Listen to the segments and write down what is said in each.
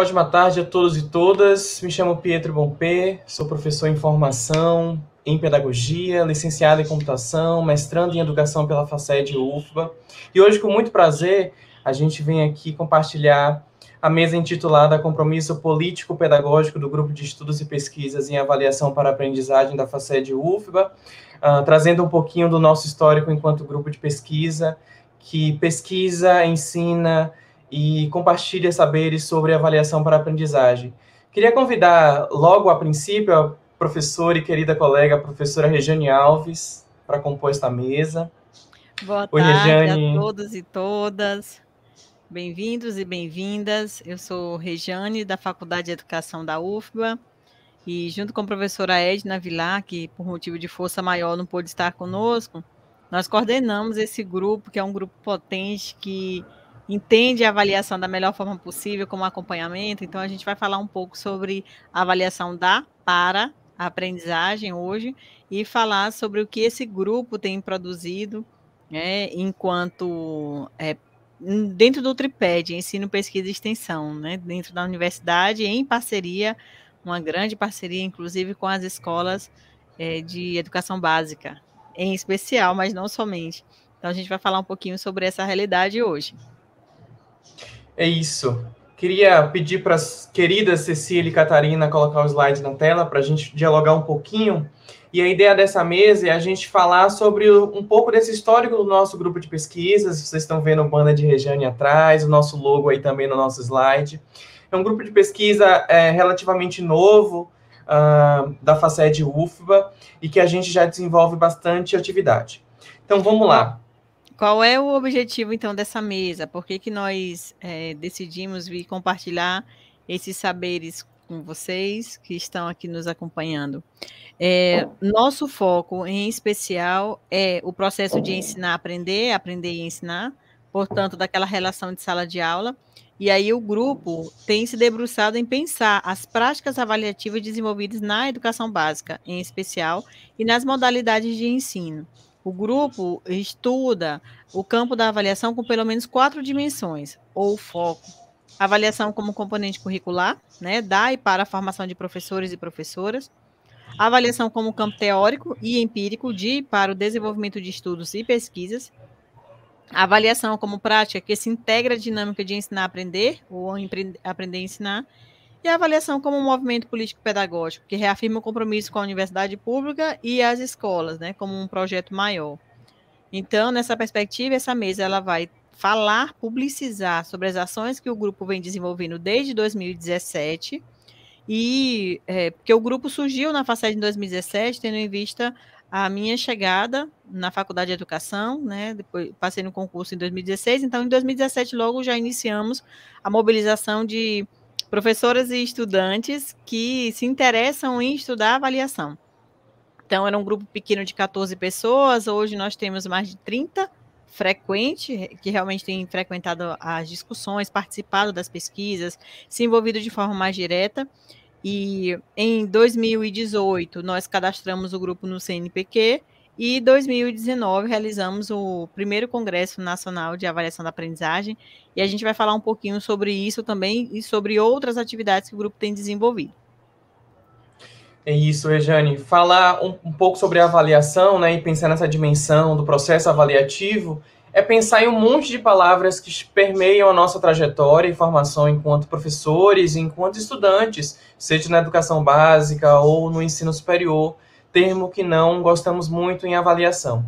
Ótima tarde a todos e todas. Me chamo Pietro Bompé, sou professor em formação, em pedagogia, licenciado em computação, mestrando em educação pela FACED UFBA. E hoje, com muito prazer, a gente vem aqui compartilhar a mesa intitulada Compromisso Político-Pedagógico do Grupo de Estudos e Pesquisas em Avaliação para Aprendizagem da FACED UFBA, uh, ah, trazendo um pouquinho do nosso histórico enquanto grupo de pesquisa, que pesquisa, ensina, e compartilha saberes sobre avaliação para aprendizagem. Queria convidar logo a princípio a professora e querida colega, a professora Regiane Alves, para compor esta mesa. Boa Oi, tarde Regiane. a todos e todas. Bem-vindos e bem-vindas. Eu sou Regiane, da Faculdade de Educação da UFBA, e junto com a professora Edna Vilar, que por motivo de força maior não pôde estar conosco, nós coordenamos esse grupo, que é um grupo potente que entende a avaliação da melhor forma possível como acompanhamento. Então, a gente vai falar um pouco sobre a avaliação da para a aprendizagem hoje e falar sobre o que esse grupo tem produzido, né, enquanto é, dentro do TRIPED, ensino, pesquisa e extensão, né, dentro da universidade, em parceria, uma grande parceria, inclusive, com as escolas é, de educação básica, em especial, mas não somente. Então, a gente vai falar um pouquinho sobre essa realidade hoje. É isso. Queria pedir para as queridas Cecília e Catarina colocar o slide na tela para a gente dialogar um pouquinho. E a ideia dessa mesa é a gente falar sobre um pouco desse histórico do nosso grupo de pesquisas. Vocês estão vendo o banner de Rejane atrás, o nosso logo aí também no nosso slide. É um grupo de pesquisa é, relativamente novo uh, da FACED UFBA e que a gente já desenvolve bastante atividade. Então vamos lá. Qual é o objetivo, então, dessa mesa? Por que, que nós é, decidimos vir compartilhar esses saberes com vocês que estão aqui nos acompanhando? É, nosso foco, em especial, é o processo de ensinar, aprender, aprender e ensinar, portanto, daquela relação de sala de aula. E aí o grupo tem se debruçado em pensar as práticas avaliativas desenvolvidas na educação básica, em especial, e nas modalidades de ensino. O grupo estuda o campo da avaliação com pelo menos quatro dimensões, ou foco. Avaliação como componente curricular, né, da e para a formação de professores e professoras. Avaliação como campo teórico e empírico de e para o desenvolvimento de estudos e pesquisas. Avaliação como prática que se integra à dinâmica de ensinar a aprender ou aprender a ensinar e a avaliação como um movimento político-pedagógico, que reafirma o compromisso com a universidade pública e as escolas, né, como um projeto maior. Então, nessa perspectiva, essa mesa ela vai falar, publicizar sobre as ações que o grupo vem desenvolvendo desde 2017, e é, porque o grupo surgiu na FACED em 2017, tendo em vista a minha chegada na Faculdade de Educação, né? Depois passei no concurso em 2016, então em 2017 logo já iniciamos a mobilização de professoras e estudantes que se interessam em estudar avaliação. Então, era um grupo pequeno de 14 pessoas, hoje nós temos mais de 30 frequente, que realmente tem frequentado as discussões, participado das pesquisas, se envolvido de forma mais direta. E em 2018, nós cadastramos o grupo no CNPq, e 2019 realizamos o primeiro Congresso Nacional de Avaliação da Aprendizagem e a gente vai falar um pouquinho sobre isso também e sobre outras atividades que o grupo tem desenvolvido. É isso, Ejane. Falar um, um pouco sobre a avaliação, né, e pensar nessa dimensão do processo avaliativo é pensar em um monte de palavras que permeiam a nossa trajetória e formação enquanto professores, enquanto estudantes, seja na educação básica ou no ensino superior termo que não gostamos muito em avaliação.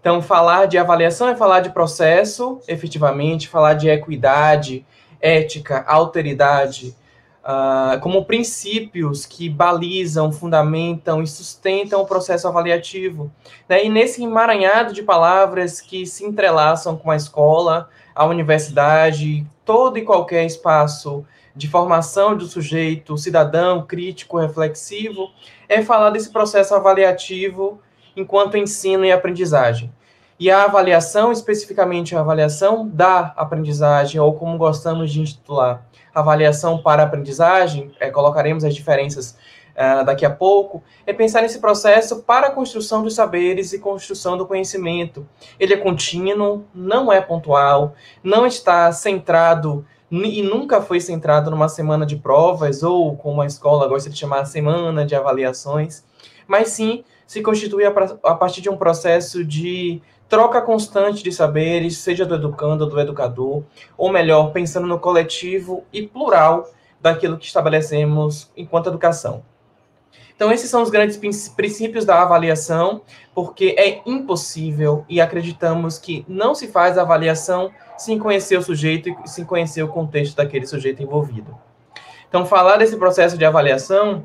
Então, falar de avaliação é falar de processo, efetivamente, falar de equidade, ética, alteridade, uh, como princípios que balizam, fundamentam e sustentam o processo avaliativo. Né? E nesse emaranhado de palavras que se entrelaçam com a escola, a universidade, todo e qualquer espaço de formação do sujeito cidadão, crítico, reflexivo, é falar desse processo avaliativo enquanto ensino e aprendizagem. E a avaliação, especificamente a avaliação da aprendizagem, ou como gostamos de intitular, avaliação para aprendizagem, é, colocaremos as diferenças uh, daqui a pouco, é pensar nesse processo para a construção dos saberes e construção do conhecimento. Ele é contínuo, não é pontual, não está centrado e nunca foi centrado numa semana de provas ou, como a escola gosta de chamar, semana de avaliações, mas sim se constitui a, a partir de um processo de troca constante de saberes, seja do educando ou do educador, ou melhor, pensando no coletivo e plural daquilo que estabelecemos enquanto educação. Então, esses são os grandes princípios da avaliação, porque é impossível e acreditamos que não se faz avaliação sem conhecer o sujeito e sem conhecer o contexto daquele sujeito envolvido. Então, falar desse processo de avaliação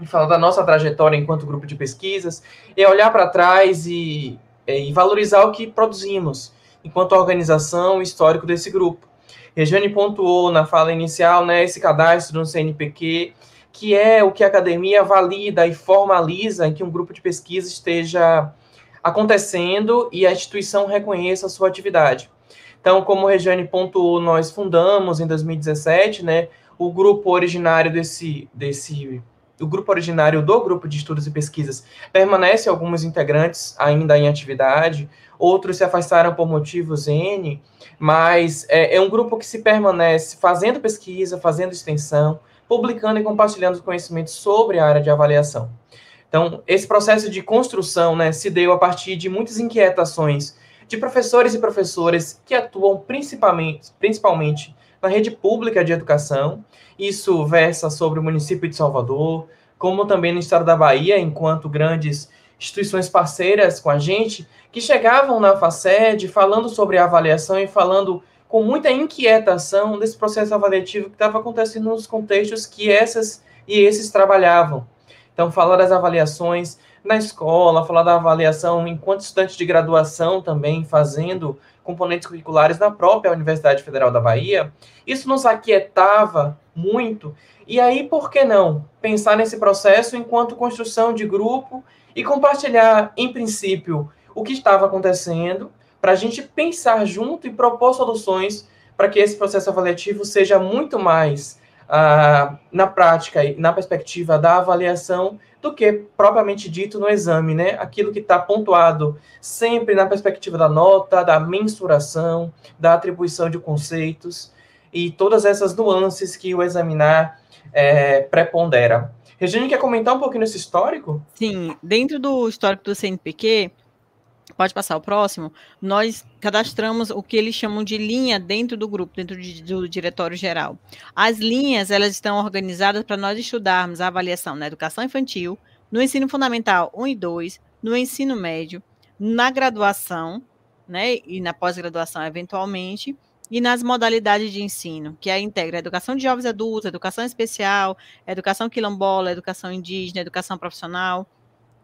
e falar da nossa trajetória enquanto grupo de pesquisas é olhar para trás e, é, e valorizar o que produzimos enquanto organização histórico desse grupo. Regiane pontuou na fala inicial né, esse cadastro no CNPq, que é o que a academia valida e formaliza em que um grupo de pesquisa esteja acontecendo e a instituição reconheça a sua atividade. Então, como a Regiane pontuou, nós fundamos em 2017, né, o grupo originário desse, desse o grupo originário do grupo de estudos e pesquisas permanece alguns integrantes ainda em atividade, outros se afastaram por motivos N, mas é, é, um grupo que se permanece fazendo pesquisa, fazendo extensão, publicando e compartilhando conhecimentos sobre a área de avaliação. Então, esse processo de construção né, se deu a partir de muitas inquietações de professores e professoras que atuam principalmente, principalmente na rede pública de educação. Isso versa sobre o município de Salvador, como também no estado da Bahia, enquanto grandes instituições parceiras com a gente, que chegavam na FACED falando sobre a avaliação e falando com muita inquietação desse processo avaliativo que estava acontecendo nos contextos que essas e esses trabalhavam. Então, falar das avaliações, na escola, falar da avaliação enquanto estudante de graduação também, fazendo componentes curriculares na própria Universidade Federal da Bahia, isso nos aquietava muito. E aí, por que não pensar nesse processo enquanto construção de grupo e compartilhar, em princípio, o que estava acontecendo, para a gente pensar junto e propor soluções para que esse processo avaliativo seja muito mais ah, na prática e na perspectiva da avaliação do que propriamente dito no exame, né? Aquilo que está pontuado sempre na perspectiva da nota, da mensuração, da atribuição de conceitos e todas essas nuances que o examinar é, prepondera. Regina, quer comentar um pouquinho nesse histórico? Sim, dentro do histórico do CNPq, pode passar o próximo, nós cadastramos o que eles chamam de linha dentro do grupo, dentro de, do diretório geral. As linhas, elas estão organizadas para nós estudarmos a avaliação na educação infantil, no ensino fundamental 1 e 2, no ensino médio, na graduação, né, e na pós-graduação eventualmente, e nas modalidades de ensino, que aí integra educação de jovens adultos, educação especial, educação quilombola, educação indígena, educação profissional,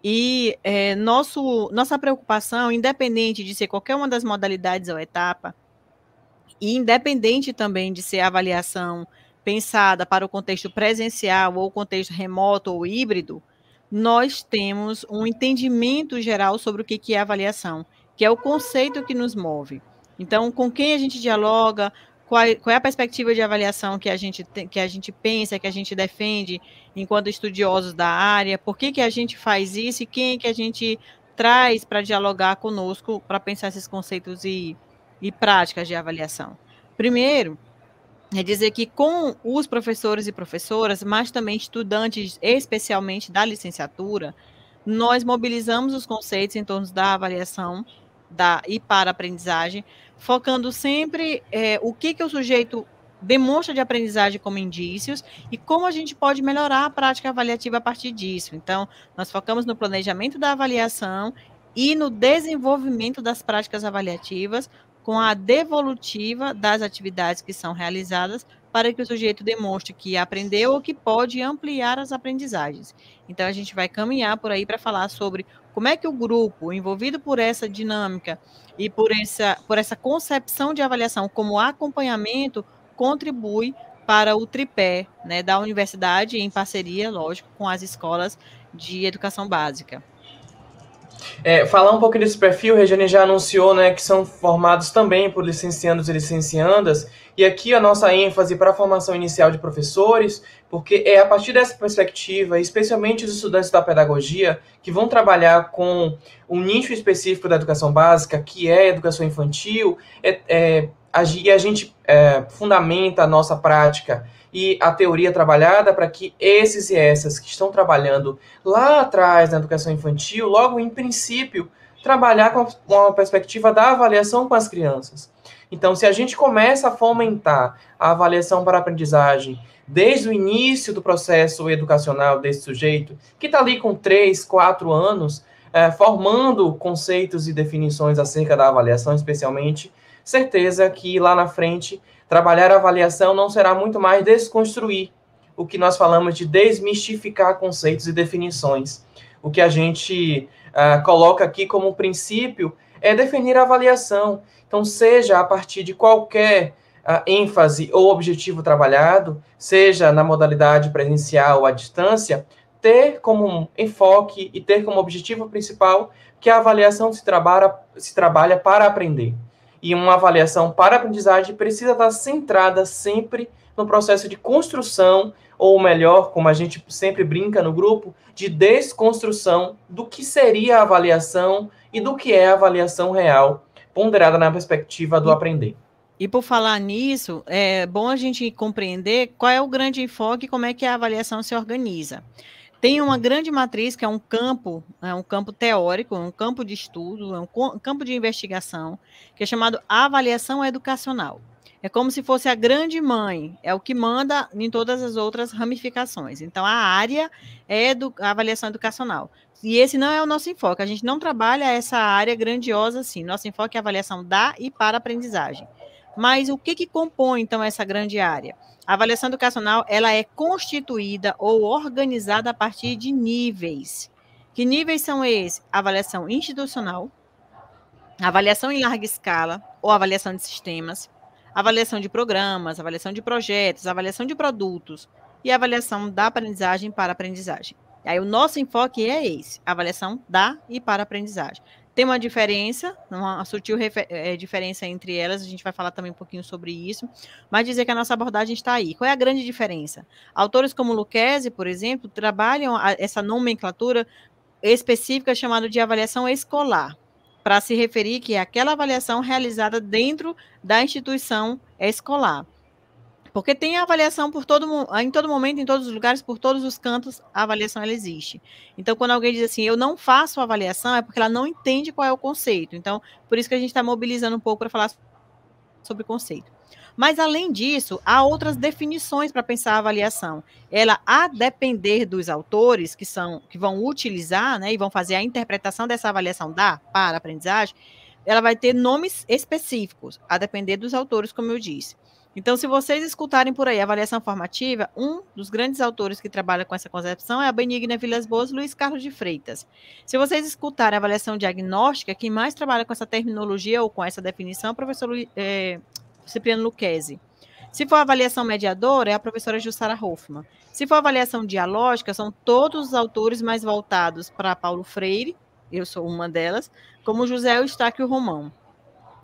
e é, nosso, nossa preocupação, independente de ser qualquer uma das modalidades ou etapa, e independente também de ser avaliação pensada para o contexto presencial ou contexto remoto ou híbrido, nós temos um entendimento geral sobre o que é avaliação, que é o conceito que nos move. Então, com quem a gente dialoga, qual, qual é a perspectiva de avaliação que a, gente que a gente pensa, que a gente defende enquanto estudiosos da área, por que, que a gente faz isso e quem é que a gente traz para dialogar conosco para pensar esses conceitos e, e práticas de avaliação. Primeiro, é dizer que com os professores e professoras, mas também estudantes, especialmente da licenciatura, nós mobilizamos os conceitos em torno da avaliação da e para a aprendizagem, focando sempre é, o que, que o sujeito demonstra de aprendizagem como indícios e como a gente pode melhorar a prática avaliativa a partir disso. Então, nós focamos no planejamento da avaliação e no desenvolvimento das práticas avaliativas com a devolutiva das atividades que são realizadas para que o sujeito demonstre que aprendeu ou que pode ampliar as aprendizagens. Então, a gente vai caminhar por aí para falar sobre como é que o grupo, envolvido por essa dinâmica e por essa, por essa concepção de avaliação como acompanhamento, contribui para o tripé né, da universidade, em parceria, lógico, com as escolas de educação básica. É, falar um pouco desse perfil, Regiane já anunciou né, que são formados também por licenciandos e licenciandas, e aqui a nossa ênfase para a formação inicial de professores, porque é a partir dessa perspectiva, especialmente os estudantes da pedagogia, que vão trabalhar com um nicho específico da educação básica, que é a educação infantil, é, é, e a gente é, fundamenta a nossa prática e a teoria trabalhada para que esses e essas que estão trabalhando lá atrás na educação infantil, logo em princípio, trabalhar com uma perspectiva da avaliação com as crianças. Então, se a gente começa a fomentar a avaliação para a aprendizagem desde o início do processo educacional desse sujeito, que está ali com 3, 4 anos, é, formando conceitos e definições acerca da avaliação, especialmente, certeza que lá na frente Trabalhar a avaliação não será muito mais desconstruir o que nós falamos de desmistificar conceitos e definições. O que a gente uh, coloca aqui como princípio é definir a avaliação. Então, seja a partir de qualquer uh, ênfase ou objetivo trabalhado, seja na modalidade presencial ou à distância, ter como enfoque e ter como objetivo principal que a avaliação se trabalha, se trabalha para aprender e uma avaliação para aprendizagem precisa estar centrada sempre no processo de construção, ou melhor, como a gente sempre brinca no grupo, de desconstrução do que seria a avaliação e do que é a avaliação real, ponderada na perspectiva do aprender. E por falar nisso, é bom a gente compreender qual é o grande enfoque e como é que a avaliação se organiza. Tem uma grande matriz que é um campo, é um campo teórico, um campo de estudo, é um campo de investigação, que é chamado avaliação educacional. É como se fosse a grande mãe, é o que manda em todas as outras ramificações. Então, a área é do, a avaliação educacional. E esse não é o nosso enfoque, a gente não trabalha essa área grandiosa assim. Nosso enfoque é a avaliação da e para aprendizagem. Mas o que, que compõe, então, essa grande área? A avaliação educacional ela é constituída ou organizada a partir de níveis. Que níveis são esses? Avaliação institucional, avaliação em larga escala ou avaliação de sistemas, avaliação de programas, avaliação de projetos, avaliação de produtos e avaliação da aprendizagem para aprendizagem. Aí o nosso enfoque é esse, avaliação da e para aprendizagem. Tem uma diferença, uma sutil é, diferença entre elas, a gente vai falar também um pouquinho sobre isso, mas dizer que a nossa abordagem está aí. Qual é a grande diferença? Autores como Lucchese, por exemplo, trabalham a, essa nomenclatura específica chamada de avaliação escolar, para se referir que é aquela avaliação realizada dentro da instituição escolar. Porque tem a avaliação por todo em todo momento, em todos os lugares, por todos os cantos, a avaliação ela existe. Então, quando alguém diz assim, eu não faço avaliação, é porque ela não entende qual é o conceito. Então, por isso que a gente está mobilizando um pouco para falar sobre conceito. Mas, além disso, há outras definições para pensar a avaliação. Ela, a depender dos autores que, são, que vão utilizar né, e vão fazer a interpretação dessa avaliação da para aprendizagem, ela vai ter nomes específicos, a depender dos autores, como eu disse. Então, se vocês escutarem por aí avaliação formativa, um dos grandes autores que trabalha com essa concepção é a Benigna Vilas Boas, Luiz Carlos de Freitas. Se vocês escutarem avaliação diagnóstica, quem mais trabalha com essa terminologia ou com essa definição é o professor é, Cipriano Luquezzi. Se for avaliação mediadora, é a professora Jussara Hoffman. Se for avaliação dialógica, são todos os autores mais voltados para Paulo Freire, eu sou uma delas, como José Eustáquio Romão.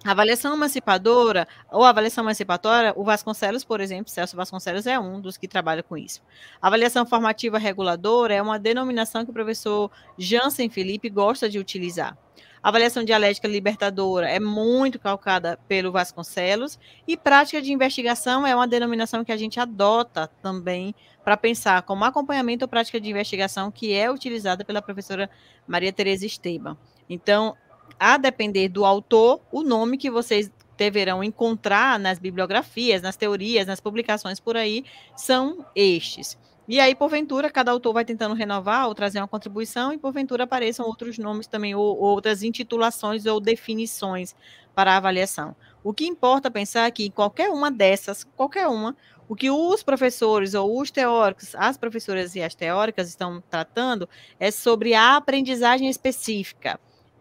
A avaliação emancipadora ou avaliação emancipatória, o Vasconcelos, por exemplo, Celso Vasconcelos é um dos que trabalha com isso. A avaliação formativa reguladora é uma denominação que o professor Jansen Felipe gosta de utilizar. A avaliação dialética libertadora é muito calcada pelo Vasconcelos e prática de investigação é uma denominação que a gente adota também para pensar como acompanhamento ou prática de investigação que é utilizada pela professora Maria Tereza Esteban. Então, a depender do autor, o nome que vocês deverão encontrar nas bibliografias, nas teorias, nas publicações por aí, são estes. E aí, porventura, cada autor vai tentando renovar ou trazer uma contribuição, e porventura apareçam outros nomes também, ou, ou outras intitulações ou definições para a avaliação. O que importa pensar é que em qualquer uma dessas, qualquer uma, o que os professores ou os teóricos, as professoras e as teóricas estão tratando é sobre a aprendizagem específica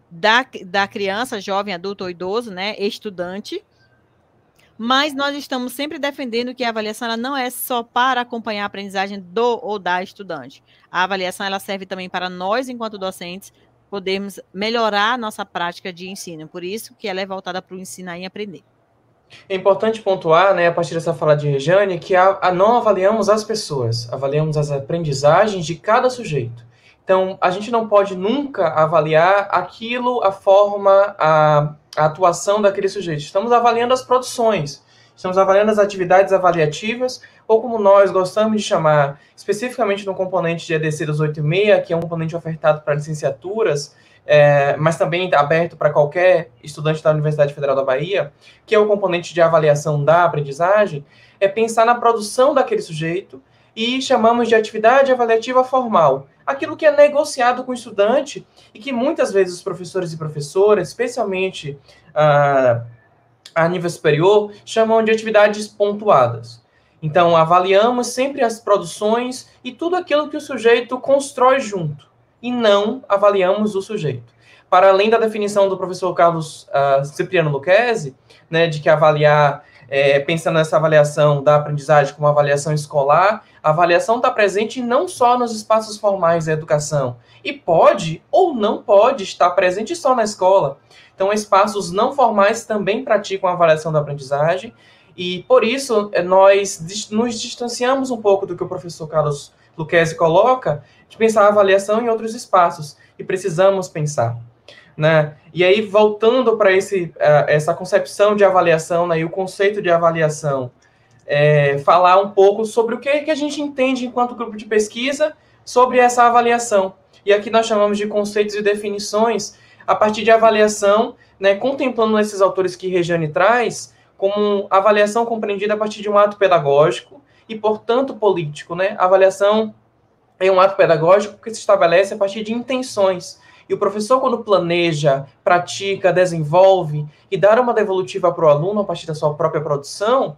da, da criança, jovem, adulto ou idoso, né, estudante. Mas nós estamos sempre defendendo que a avaliação ela não é só para acompanhar a aprendizagem do ou da estudante. A avaliação ela serve também para nós, enquanto docentes, podermos melhorar a nossa prática de ensino. Por isso que ela é voltada para o ensinar e aprender. É importante pontuar, né, a partir dessa fala de Rejane, que a, a não avaliamos as pessoas, avaliamos as aprendizagens de cada sujeito. Então, a gente não pode nunca avaliar aquilo, a forma, a, a atuação daquele sujeito. Estamos avaliando as produções, estamos avaliando as atividades avaliativas, ou como nós gostamos de chamar, especificamente no componente de EDC 286, que é um componente ofertado para licenciaturas, é, mas também aberto para qualquer estudante da Universidade Federal da Bahia, que é o componente de avaliação da aprendizagem, é pensar na produção daquele sujeito e chamamos de atividade avaliativa formal, aquilo que é negociado com o estudante e que muitas vezes os professores e professoras, especialmente ah, a nível superior, chamam de atividades pontuadas. Então, avaliamos sempre as produções e tudo aquilo que o sujeito constrói junto, e não avaliamos o sujeito. Para além da definição do professor Carlos ah, Cipriano Luquezzi, né, de que avaliar, é, pensando nessa avaliação da aprendizagem como avaliação escolar, a avaliação está presente não só nos espaços formais da educação, e pode ou não pode estar presente só na escola. Então, espaços não formais também praticam a avaliação da aprendizagem, e por isso eh, nós nos distanciamos um pouco do que o professor Carlos Luquezzi coloca, de pensar a avaliação em outros espaços, e precisamos pensar. Né? E aí, voltando para eh, essa concepção de avaliação né, e o conceito de avaliação é, falar um pouco sobre o que, que a gente entende enquanto grupo de pesquisa sobre essa avaliação. E aqui nós chamamos de conceitos e definições a partir de avaliação, né, contemplando esses autores que Regiane traz, como avaliação compreendida a partir de um ato pedagógico e, portanto, político. Né? A avaliação é um ato pedagógico que se estabelece a partir de intenções. E o professor, quando planeja, pratica, desenvolve e dá uma devolutiva para o aluno a partir da sua própria produção,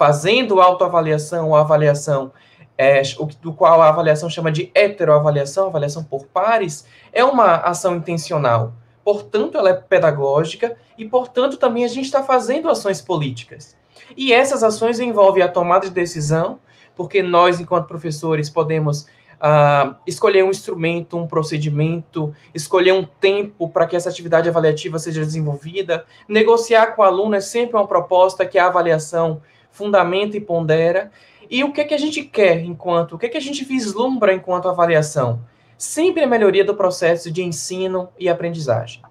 fazendo autoavaliação ou avaliação, é, o do qual a avaliação chama de heteroavaliação, avaliação por pares, é uma ação intencional. Portanto, ela é pedagógica e, portanto, também a gente está fazendo ações políticas. E essas ações envolvem a tomada de decisão, porque nós, enquanto professores, podemos ah, escolher um instrumento, um procedimento, escolher um tempo para que essa atividade avaliativa seja desenvolvida. Negociar com o aluno é sempre uma proposta que a avaliação fundamenta e pondera. E o que é que a gente quer enquanto, o que é que a gente vislumbra enquanto avaliação? Sempre a melhoria do processo de ensino e aprendizagem.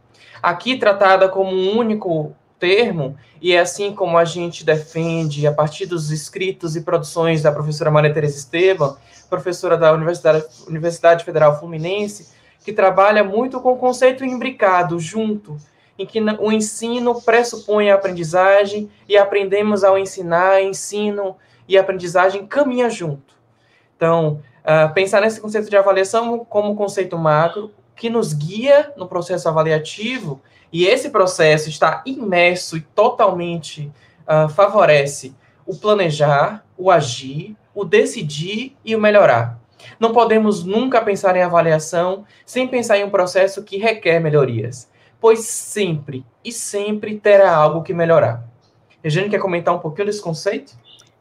Aqui tratada como um único termo, e é assim como a gente defende, a partir dos escritos e produções da professora Maria Teresa Esteban, professora da Universidade, Universidade Federal Fluminense, que trabalha muito com o conceito imbricado, junto, em que o ensino pressupõe a aprendizagem e aprendemos ao ensinar, ensino e aprendizagem caminha junto. Então, uh, pensar nesse conceito de avaliação como conceito macro que nos guia no processo avaliativo e esse processo está imerso e totalmente uh, favorece o planejar, o agir, o decidir e o melhorar. Não podemos nunca pensar em avaliação sem pensar em um processo que requer melhorias pois sempre e sempre terá algo que melhorar. Regiane, quer comentar um pouquinho desse conceito?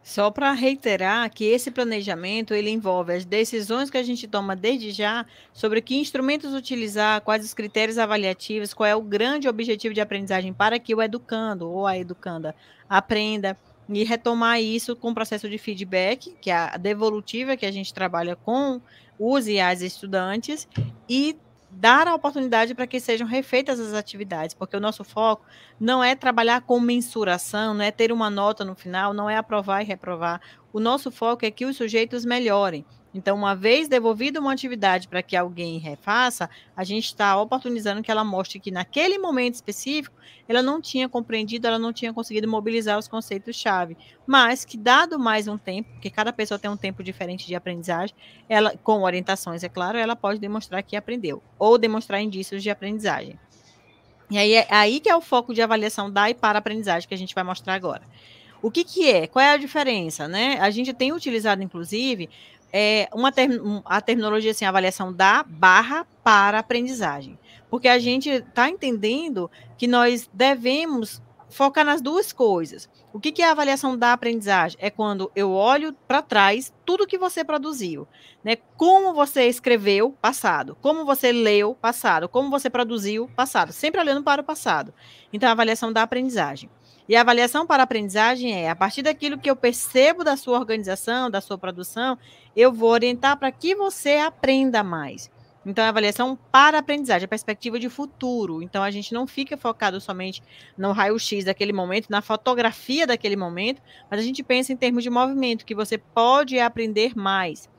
Só para reiterar que esse planejamento ele envolve as decisões que a gente toma desde já sobre que instrumentos utilizar, quais os critérios avaliativos, qual é o grande objetivo de aprendizagem para que o educando ou a educanda aprenda e retomar isso com o processo de feedback, que é a devolutiva que a gente trabalha com os e as estudantes e dar a oportunidade para que sejam refeitas as atividades, porque o nosso foco não é trabalhar com mensuração, não é ter uma nota no final, não é aprovar e reprovar. O nosso foco é que os sujeitos melhorem. Então, uma vez devolvida uma atividade para que alguém refaça, a gente está oportunizando que ela mostre que naquele momento específico ela não tinha compreendido, ela não tinha conseguido mobilizar os conceitos-chave, mas que dado mais um tempo, porque cada pessoa tem um tempo diferente de aprendizagem, ela com orientações, é claro, ela pode demonstrar que aprendeu ou demonstrar indícios de aprendizagem. E aí é aí que é o foco de avaliação da e para aprendizagem que a gente vai mostrar agora. O que, que é? Qual é a diferença? Né? A gente tem utilizado, inclusive, é, uma a terminologia assim, avaliação da barra para aprendizagem. Porque a gente está entendendo que nós devemos focar nas duas coisas. O que, que é a avaliação da aprendizagem? É quando eu olho para trás tudo que você produziu, né? Como você escreveu passado, como você leu passado, como você produziu passado, sempre olhando para o passado. Então, a avaliação da aprendizagem. E a avaliação para a aprendizagem é, a partir daquilo que eu percebo da sua organização, da sua produção, eu vou orientar para que você aprenda mais. Então, a é avaliação para a aprendizagem, a é perspectiva de futuro. Então, a gente não fica focado somente no raio-x daquele momento, na fotografia daquele momento, mas a gente pensa em termos de movimento, que você pode aprender mais.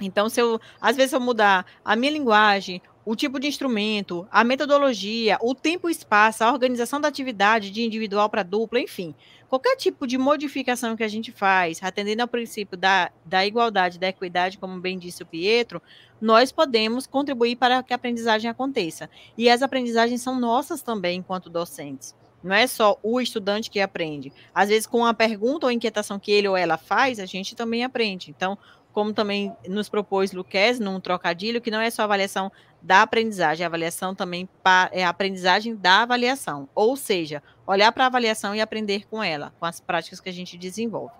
Então, se eu, às vezes, eu mudar a minha linguagem, o tipo de instrumento, a metodologia, o tempo e espaço, a organização da atividade de individual para dupla, enfim. Qualquer tipo de modificação que a gente faz, atendendo ao princípio da, da igualdade, da equidade, como bem disse o Pietro, nós podemos contribuir para que a aprendizagem aconteça. E as aprendizagens são nossas também, enquanto docentes. Não é só o estudante que aprende. Às vezes, com a pergunta ou inquietação que ele ou ela faz, a gente também aprende. Então, como também nos propôs Luquez num trocadilho, que não é só avaliação da aprendizagem. A avaliação também é a aprendizagem da avaliação, ou seja, olhar para a avaliação e aprender com ela, com as práticas que a gente desenvolve.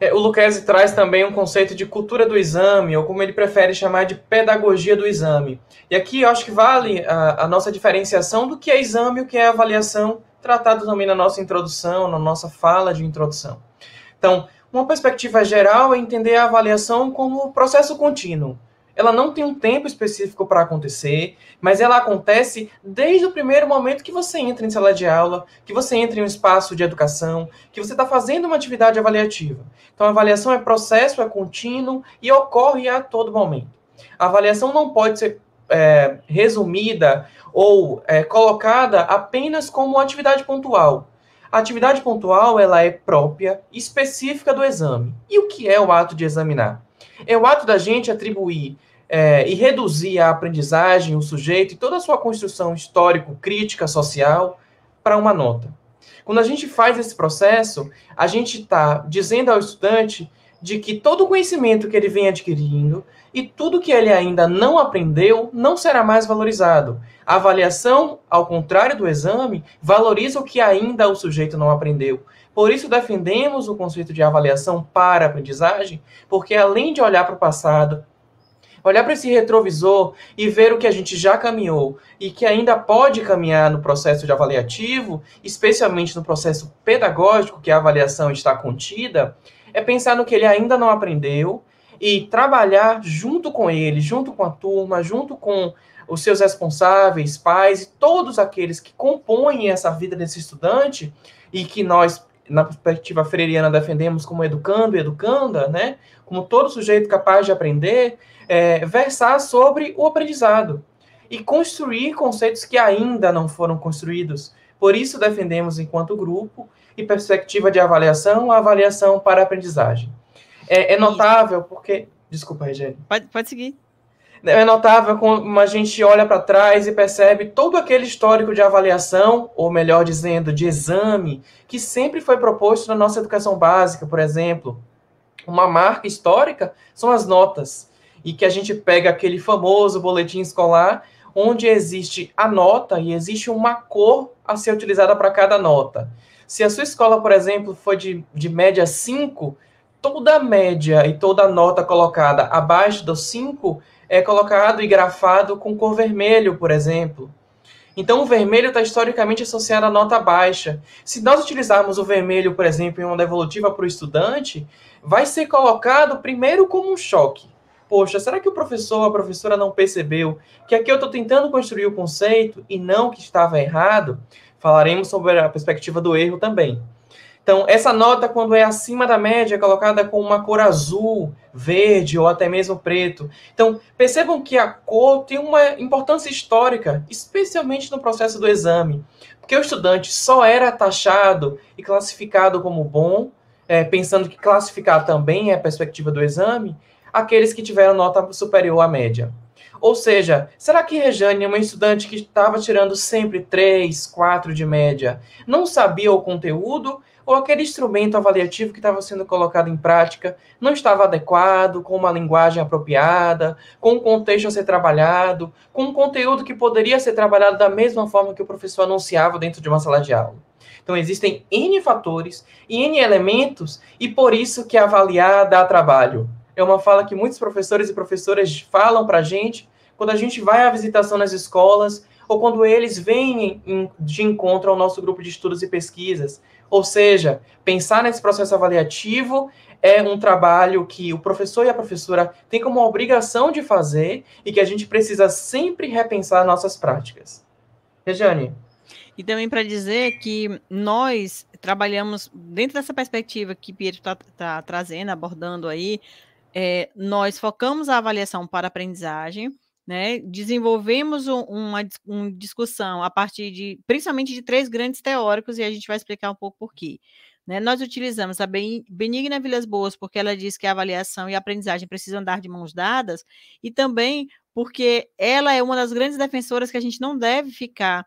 É, o Lucchese traz também um conceito de cultura do exame, ou como ele prefere chamar de pedagogia do exame. E aqui eu acho que vale a, a nossa diferenciação do que é exame e o que é avaliação, tratado também na nossa introdução, na nossa fala de introdução. Então, uma perspectiva geral é entender a avaliação como processo contínuo, ela não tem um tempo específico para acontecer, mas ela acontece desde o primeiro momento que você entra em sala de aula, que você entra em um espaço de educação, que você está fazendo uma atividade avaliativa. Então, a avaliação é processo, é contínuo e ocorre a todo momento. A avaliação não pode ser é, resumida ou é, colocada apenas como atividade pontual. A atividade pontual ela é própria, específica do exame. E o que é o ato de examinar? É o ato da gente atribuir é, e reduzir a aprendizagem, o sujeito e toda a sua construção histórico-crítica social para uma nota. Quando a gente faz esse processo, a gente está dizendo ao estudante de que todo o conhecimento que ele vem adquirindo e tudo que ele ainda não aprendeu não será mais valorizado. A avaliação, ao contrário do exame, valoriza o que ainda o sujeito não aprendeu. Por isso defendemos o conceito de avaliação para aprendizagem, porque além de olhar para o passado, olhar para esse retrovisor e ver o que a gente já caminhou e que ainda pode caminhar no processo de avaliativo, especialmente no processo pedagógico que a avaliação está contida, é pensar no que ele ainda não aprendeu e trabalhar junto com ele, junto com a turma, junto com os seus responsáveis, pais e todos aqueles que compõem essa vida desse estudante e que nós na perspectiva freiriana, defendemos como educando e educanda, né? como todo sujeito capaz de aprender, é, versar sobre o aprendizado e construir conceitos que ainda não foram construídos. Por isso, defendemos, enquanto grupo, e perspectiva de avaliação, a avaliação para aprendizagem. É, é notável porque. Desculpa, Regiane. Pode, pode seguir. É notável como a gente olha para trás e percebe todo aquele histórico de avaliação, ou melhor dizendo, de exame, que sempre foi proposto na nossa educação básica, por exemplo. Uma marca histórica são as notas, e que a gente pega aquele famoso boletim escolar, onde existe a nota e existe uma cor a ser utilizada para cada nota. Se a sua escola, por exemplo, foi de, de média 5, toda média e toda nota colocada abaixo do 5 é colocado e grafado com cor vermelho, por exemplo. Então, o vermelho está historicamente associado à nota baixa. Se nós utilizarmos o vermelho, por exemplo, em uma devolutiva para o estudante, vai ser colocado primeiro como um choque. Poxa, será que o professor ou a professora não percebeu que aqui eu estou tentando construir o conceito e não que estava errado? Falaremos sobre a perspectiva do erro também. Então, essa nota, quando é acima da média, é colocada com uma cor azul, verde ou até mesmo preto. Então, percebam que a cor tem uma importância histórica, especialmente no processo do exame, porque o estudante só era taxado e classificado como bom, é, pensando que classificar também é a perspectiva do exame, aqueles que tiveram nota superior à média. Ou seja, será que Rejane é uma estudante que estava tirando sempre 3, 4 de média, não sabia o conteúdo ou aquele instrumento avaliativo que estava sendo colocado em prática não estava adequado, com uma linguagem apropriada, com um contexto a ser trabalhado, com um conteúdo que poderia ser trabalhado da mesma forma que o professor anunciava dentro de uma sala de aula. Então, existem N fatores e N elementos, e por isso que avaliar dá trabalho. É uma fala que muitos professores e professoras falam para a gente quando a gente vai à visitação nas escolas ou quando eles vêm de encontro ao nosso grupo de estudos e pesquisas, ou seja, pensar nesse processo avaliativo é um trabalho que o professor e a professora têm como obrigação de fazer e que a gente precisa sempre repensar nossas práticas. Rejane. E também para dizer que nós trabalhamos dentro dessa perspectiva que Pietro está tá trazendo, abordando aí, é, nós focamos a avaliação para aprendizagem, né? Desenvolvemos uma, uma, discussão a partir de, principalmente de três grandes teóricos, e a gente vai explicar um pouco por quê. Né? Nós utilizamos a Benigna Vilas Boas, porque ela diz que a avaliação e a aprendizagem precisam andar de mãos dadas, e também porque ela é uma das grandes defensoras que a gente não deve ficar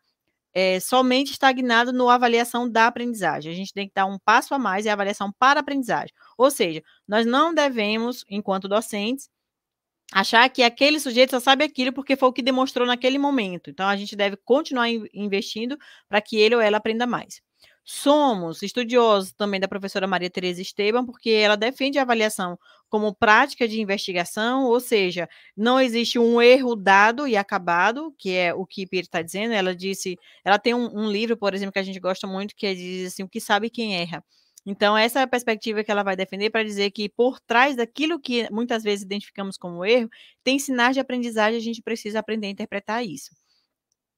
é, somente estagnado na avaliação da aprendizagem. A gente tem que dar um passo a mais e é a avaliação para a aprendizagem. Ou seja, nós não devemos, enquanto docentes, achar que aquele sujeito só sabe aquilo porque foi o que demonstrou naquele momento. Então a gente deve continuar investindo para que ele ou ela aprenda mais. Somos estudiosos também da professora Maria Tereza Esteban, porque ela defende a avaliação como prática de investigação, ou seja, não existe um erro dado e acabado, que é o que Pires está dizendo. Ela disse, ela tem um, um, livro, por exemplo, que a gente gosta muito, que diz assim, o que sabe quem erra. Então, essa é a perspectiva que ela vai defender para dizer que por trás daquilo que muitas vezes identificamos como erro, tem sinais de aprendizagem, a gente precisa aprender a interpretar isso.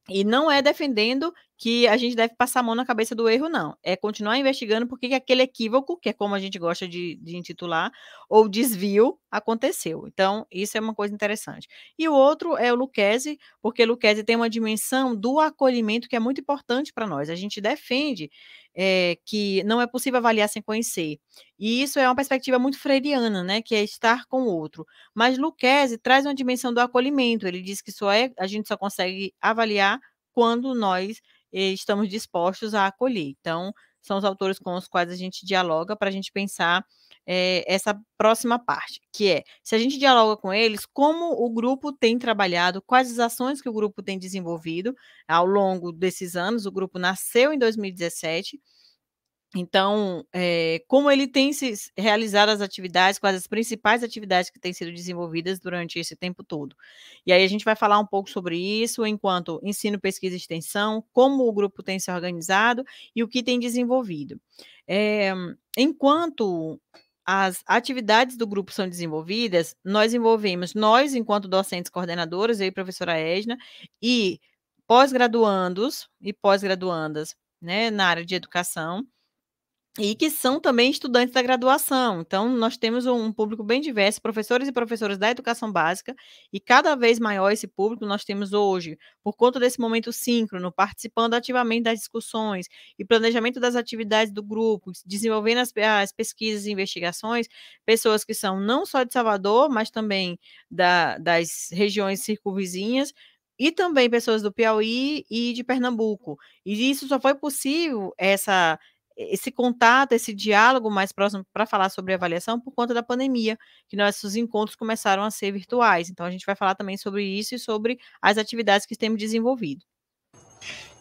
E não é defendendo que a gente deve passar a mão na cabeça do erro, não. É continuar investigando por que aquele equívoco, que é como a gente gosta de, de, intitular, ou desvio, aconteceu. Então, isso é uma coisa interessante. E o outro é o Luquezzi, porque Luquezzi tem uma dimensão do acolhimento que é muito importante para nós. A gente defende é, que não é possível avaliar sem conhecer. E isso é uma perspectiva muito freiriana, né, que é estar com o outro. Mas Luquezzi traz uma dimensão do acolhimento. Ele diz que só é, a gente só consegue avaliar quando nós estamos dispostos a acolher. Então, são os autores com os quais a gente dialoga para a gente pensar é, essa próxima parte, que é se a gente dialoga com eles, como o grupo tem trabalhado, quais as ações que o grupo tem desenvolvido ao longo desses anos. O grupo nasceu em 2017 então, é, como ele tem se realizado as atividades, quais as principais atividades que têm sido desenvolvidas durante esse tempo todo. E aí a gente vai falar um pouco sobre isso, enquanto ensino, pesquisa e extensão, como o grupo tem se organizado e o que tem desenvolvido. É, enquanto as atividades do grupo são desenvolvidas, nós envolvemos, nós, enquanto docentes coordenadoras, eu e professora Edna, e pós-graduandos e pós-graduandas né, na área de educação, e que são também estudantes da graduação. Então, nós temos um público bem diverso, professores e professoras da educação básica, e cada vez maior esse público nós temos hoje, por conta desse momento síncrono, participando ativamente das discussões e planejamento das atividades do grupo, desenvolvendo as, as pesquisas e investigações, pessoas que são não só de Salvador, mas também da, das regiões circunvizinhas, e também pessoas do Piauí e de Pernambuco. E isso só foi possível, essa, esse contato, esse diálogo mais próximo para falar sobre avaliação por conta da pandemia, que nossos encontros começaram a ser virtuais. Então, a gente vai falar também sobre isso e sobre as atividades que temos desenvolvido.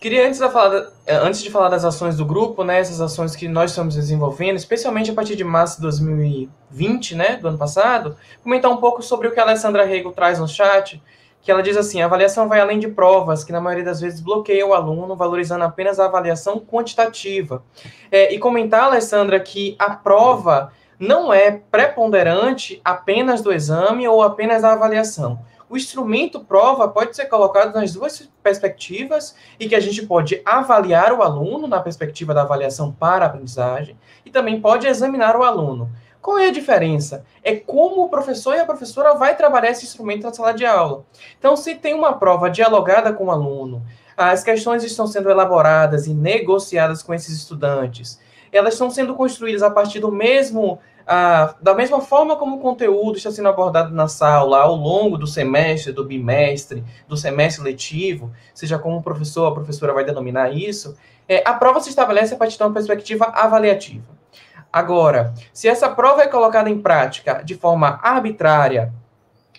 Queria, antes, falar, eh, antes de falar das ações do grupo, né, essas ações que nós estamos desenvolvendo, especialmente a partir de março de 2020, né, do ano passado, comentar um pouco sobre o que a Alessandra Rego traz no chat, que ela diz assim: a avaliação vai além de provas, que na maioria das vezes bloqueia o aluno, valorizando apenas a avaliação quantitativa. É, e comentar, Alessandra, que a prova não é preponderante apenas do exame ou apenas da avaliação. O instrumento prova pode ser colocado nas duas perspectivas e que a gente pode avaliar o aluno na perspectiva da avaliação para a aprendizagem e também pode examinar o aluno qual é a diferença? É como o professor e a professora vai trabalhar esse instrumento na sala de aula. Então, se tem uma prova dialogada com o aluno, as questões estão sendo elaboradas e negociadas com esses estudantes, elas estão sendo construídas a partir do mesmo ah, da mesma forma como o conteúdo está sendo abordado na sala ao longo do semestre, do bimestre, do semestre letivo, seja como o professor ou a professora vai denominar isso, é, a prova se estabelece a partir de uma perspectiva avaliativa. Agora, se essa prova é colocada em prática de forma arbitrária,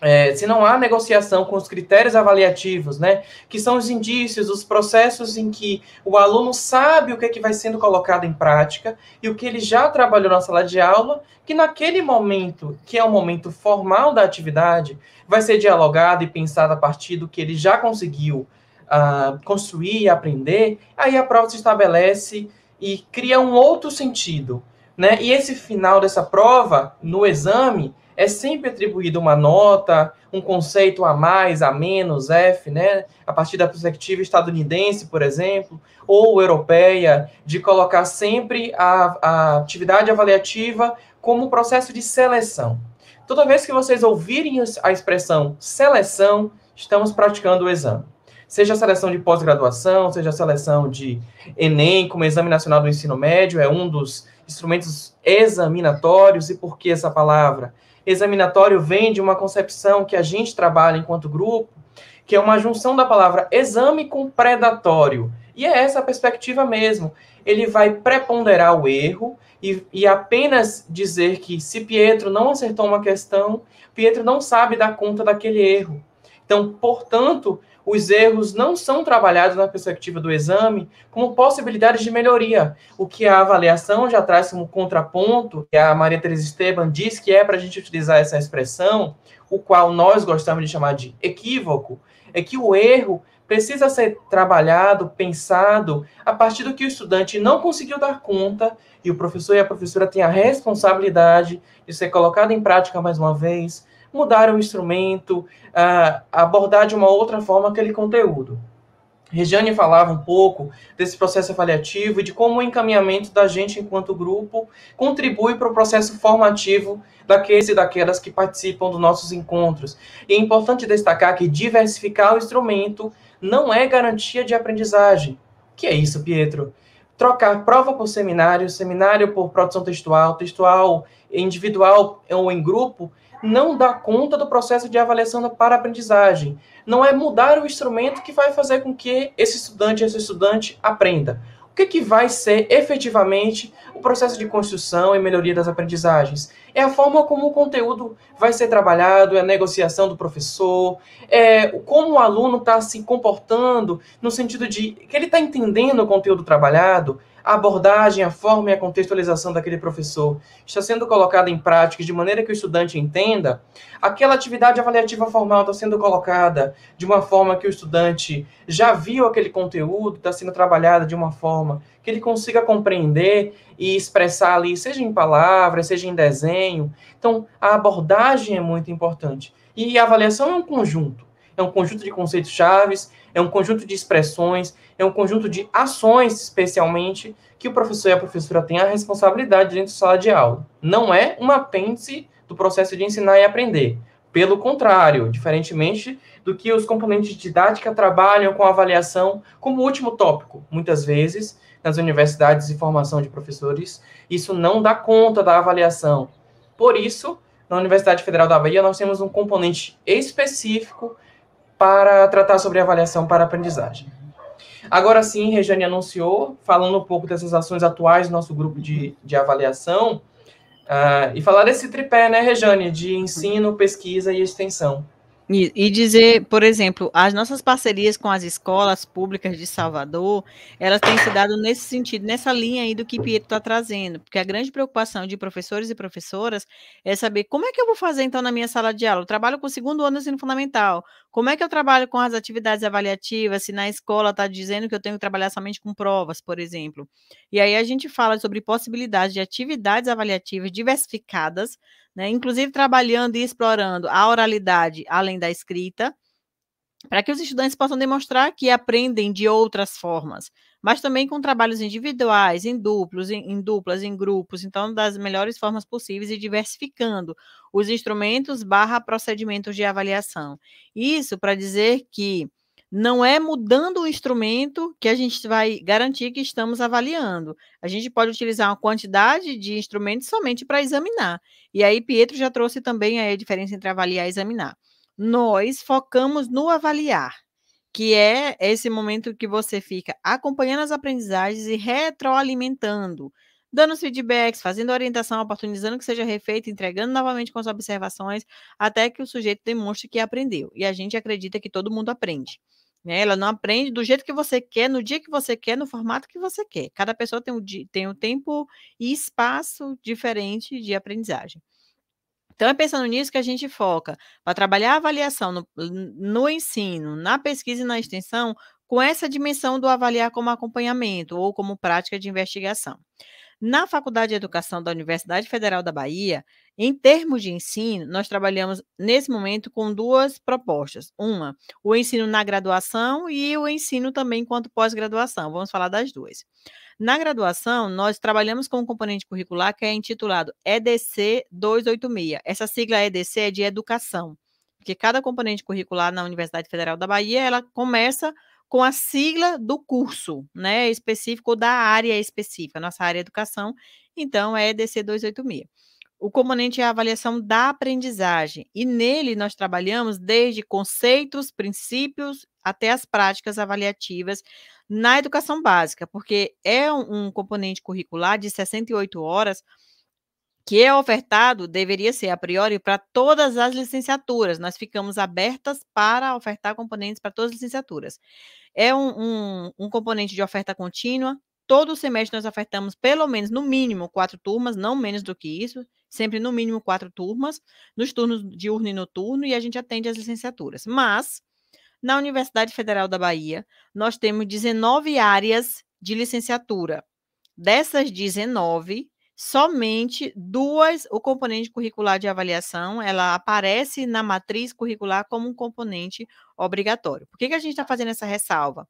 é, se não há negociação com os critérios avaliativos, né, que são os indícios, os processos em que o aluno sabe o que, é que vai sendo colocado em prática e o que ele já trabalhou na sala de aula, que naquele momento, que é o momento formal da atividade, vai ser dialogado e pensado a partir do que ele já conseguiu uh, construir e aprender, aí a prova se estabelece e cria um outro sentido, né? E esse final dessa prova, no exame, é sempre atribuído uma nota, um conceito a mais, a menos, F, né? A partir da perspectiva estadunidense, por exemplo, ou europeia, de colocar sempre a, a atividade avaliativa como um processo de seleção. Toda vez que vocês ouvirem a expressão seleção, estamos praticando o exame. Seja a seleção de pós-graduação, seja a seleção de Enem, como Exame Nacional do Ensino Médio, é um dos instrumentos examinatórios. E por que essa palavra? Examinatório vem de uma concepção que a gente trabalha enquanto grupo, que é uma junção da palavra exame com predatório. E é essa a perspectiva mesmo. Ele vai preponderar o erro e, e, apenas dizer que se Pietro não acertou uma questão, Pietro não sabe dar conta daquele erro. Então, portanto, os erros não são trabalhados na perspectiva do exame como possibilidades de melhoria, o que a avaliação já traz como contraponto, que a Maria Teresa Esteban diz que é para a gente utilizar essa expressão, o qual nós gostamos de chamar de equívoco, é que o erro precisa ser trabalhado, pensado, a partir do que o estudante não conseguiu dar conta e o professor e a professora têm a responsabilidade de ser colocado em prática mais uma vez, mudar o instrumento, abordar de uma outra forma aquele conteúdo. Regiane falava um pouco desse processo avaliativo e de como o encaminhamento da gente enquanto grupo contribui para o processo formativo daqueles e daquelas que participam dos nossos encontros. E é importante destacar que diversificar o instrumento não é garantia de aprendizagem. Que é isso, Pietro? Trocar prova por seminário, seminário por produção textual, textual individual ou em grupo, não dá conta do processo de avaliação para aprendizagem. Não é mudar o instrumento que vai fazer com que esse estudante, esse estudante aprenda. O que, é que vai ser efetivamente o processo de construção e melhoria das aprendizagens? É a forma como o conteúdo vai ser trabalhado, é a negociação do professor, é como o aluno está se comportando, no sentido de que ele está entendendo o conteúdo trabalhado, a abordagem, a forma e a contextualização daquele professor está sendo colocada em prática de maneira que o estudante entenda, aquela atividade avaliativa formal está sendo colocada de uma forma que o estudante já viu aquele conteúdo, está sendo trabalhada de uma forma que ele consiga compreender e expressar ali, seja em palavras, seja em desenho. Então, a abordagem é muito importante. E a avaliação é um conjunto é um conjunto de conceitos chaves, é um conjunto de expressões, é um conjunto de ações, especialmente, que o professor e a professora têm a responsabilidade dentro da sala de aula. Não é um apêndice do processo de ensinar e aprender. Pelo contrário, diferentemente do que os componentes de didática trabalham com avaliação como último tópico, muitas vezes, nas universidades de formação de professores, isso não dá conta da avaliação. Por isso, na Universidade Federal da Bahia, nós temos um componente específico para tratar sobre avaliação para aprendizagem. Agora sim, Rejane anunciou, falando um pouco dessas ações atuais do nosso grupo de, de avaliação, uh, e falar desse tripé, né, Rejane, de ensino, pesquisa e extensão. E, dizer, por exemplo, as nossas parcerias com as escolas públicas de Salvador, elas têm se dado nesse sentido, nessa linha aí do que Pietro está trazendo, porque a grande preocupação de professores e professoras é saber como é que eu vou fazer então na minha sala de aula. Eu trabalho com o segundo ano do ensino fundamental, como é que eu trabalho com as atividades avaliativas, se na escola está dizendo que eu tenho que trabalhar somente com provas, por exemplo. E aí a gente fala sobre possibilidades de atividades avaliativas diversificadas né? inclusive trabalhando e explorando a oralidade além da escrita, para que os estudantes possam demonstrar que aprendem de outras formas, mas também com trabalhos individuais, em duplos, em, em, duplas, em grupos, então das melhores formas possíveis e diversificando os instrumentos barra procedimentos de avaliação. Isso para dizer que não é mudando o instrumento que a gente vai garantir que estamos avaliando. A gente pode utilizar uma quantidade de instrumentos somente para examinar. E aí, Pietro já trouxe também a diferença entre avaliar e examinar. Nós focamos no avaliar, que é esse momento que você fica acompanhando as aprendizagens e retroalimentando, dando os feedbacks, fazendo orientação, oportunizando que seja refeito, entregando novamente com as observações, até que o sujeito demonstre que aprendeu. E a gente acredita que todo mundo aprende. Né? Ela não aprende do jeito que você quer, no dia que você quer, no formato que você quer. Cada pessoa tem um, tem um tempo e espaço diferente de aprendizagem. Então, é pensando nisso que a gente foca para trabalhar a avaliação no, no ensino, na pesquisa e na extensão, com essa dimensão do avaliar como acompanhamento ou como prática de investigação. Na Faculdade de Educação da Universidade Federal da Bahia, em termos de ensino, nós trabalhamos nesse momento com duas propostas. Uma, o ensino na graduação e o ensino também enquanto pós-graduação. Vamos falar das duas. Na graduação, nós trabalhamos com um componente curricular que é intitulado EDC 286. Essa sigla EDC é de educação, porque cada componente curricular na Universidade Federal da Bahia, ela começa com a sigla do curso, né, específico ou da área específica, nossa área educação, então é DC 286. O componente é a avaliação da aprendizagem, e nele nós trabalhamos desde conceitos, princípios até as práticas avaliativas na educação básica, porque é um componente curricular de 68 horas que é ofertado deveria ser a priori para todas as licenciaturas. Nós ficamos abertas para ofertar componentes para todas as licenciaturas. É um, um, um componente de oferta contínua. Todo semestre nós ofertamos pelo menos, no mínimo, quatro turmas, não menos do que isso, sempre no mínimo quatro turmas, nos turnos diurno e noturno, e a gente atende as licenciaturas. Mas, na Universidade Federal da Bahia, nós temos 19 áreas de licenciatura. Dessas 19, somente duas, o componente curricular de avaliação, ela aparece na matriz curricular como um componente obrigatório. Por que, que a gente está fazendo essa ressalva?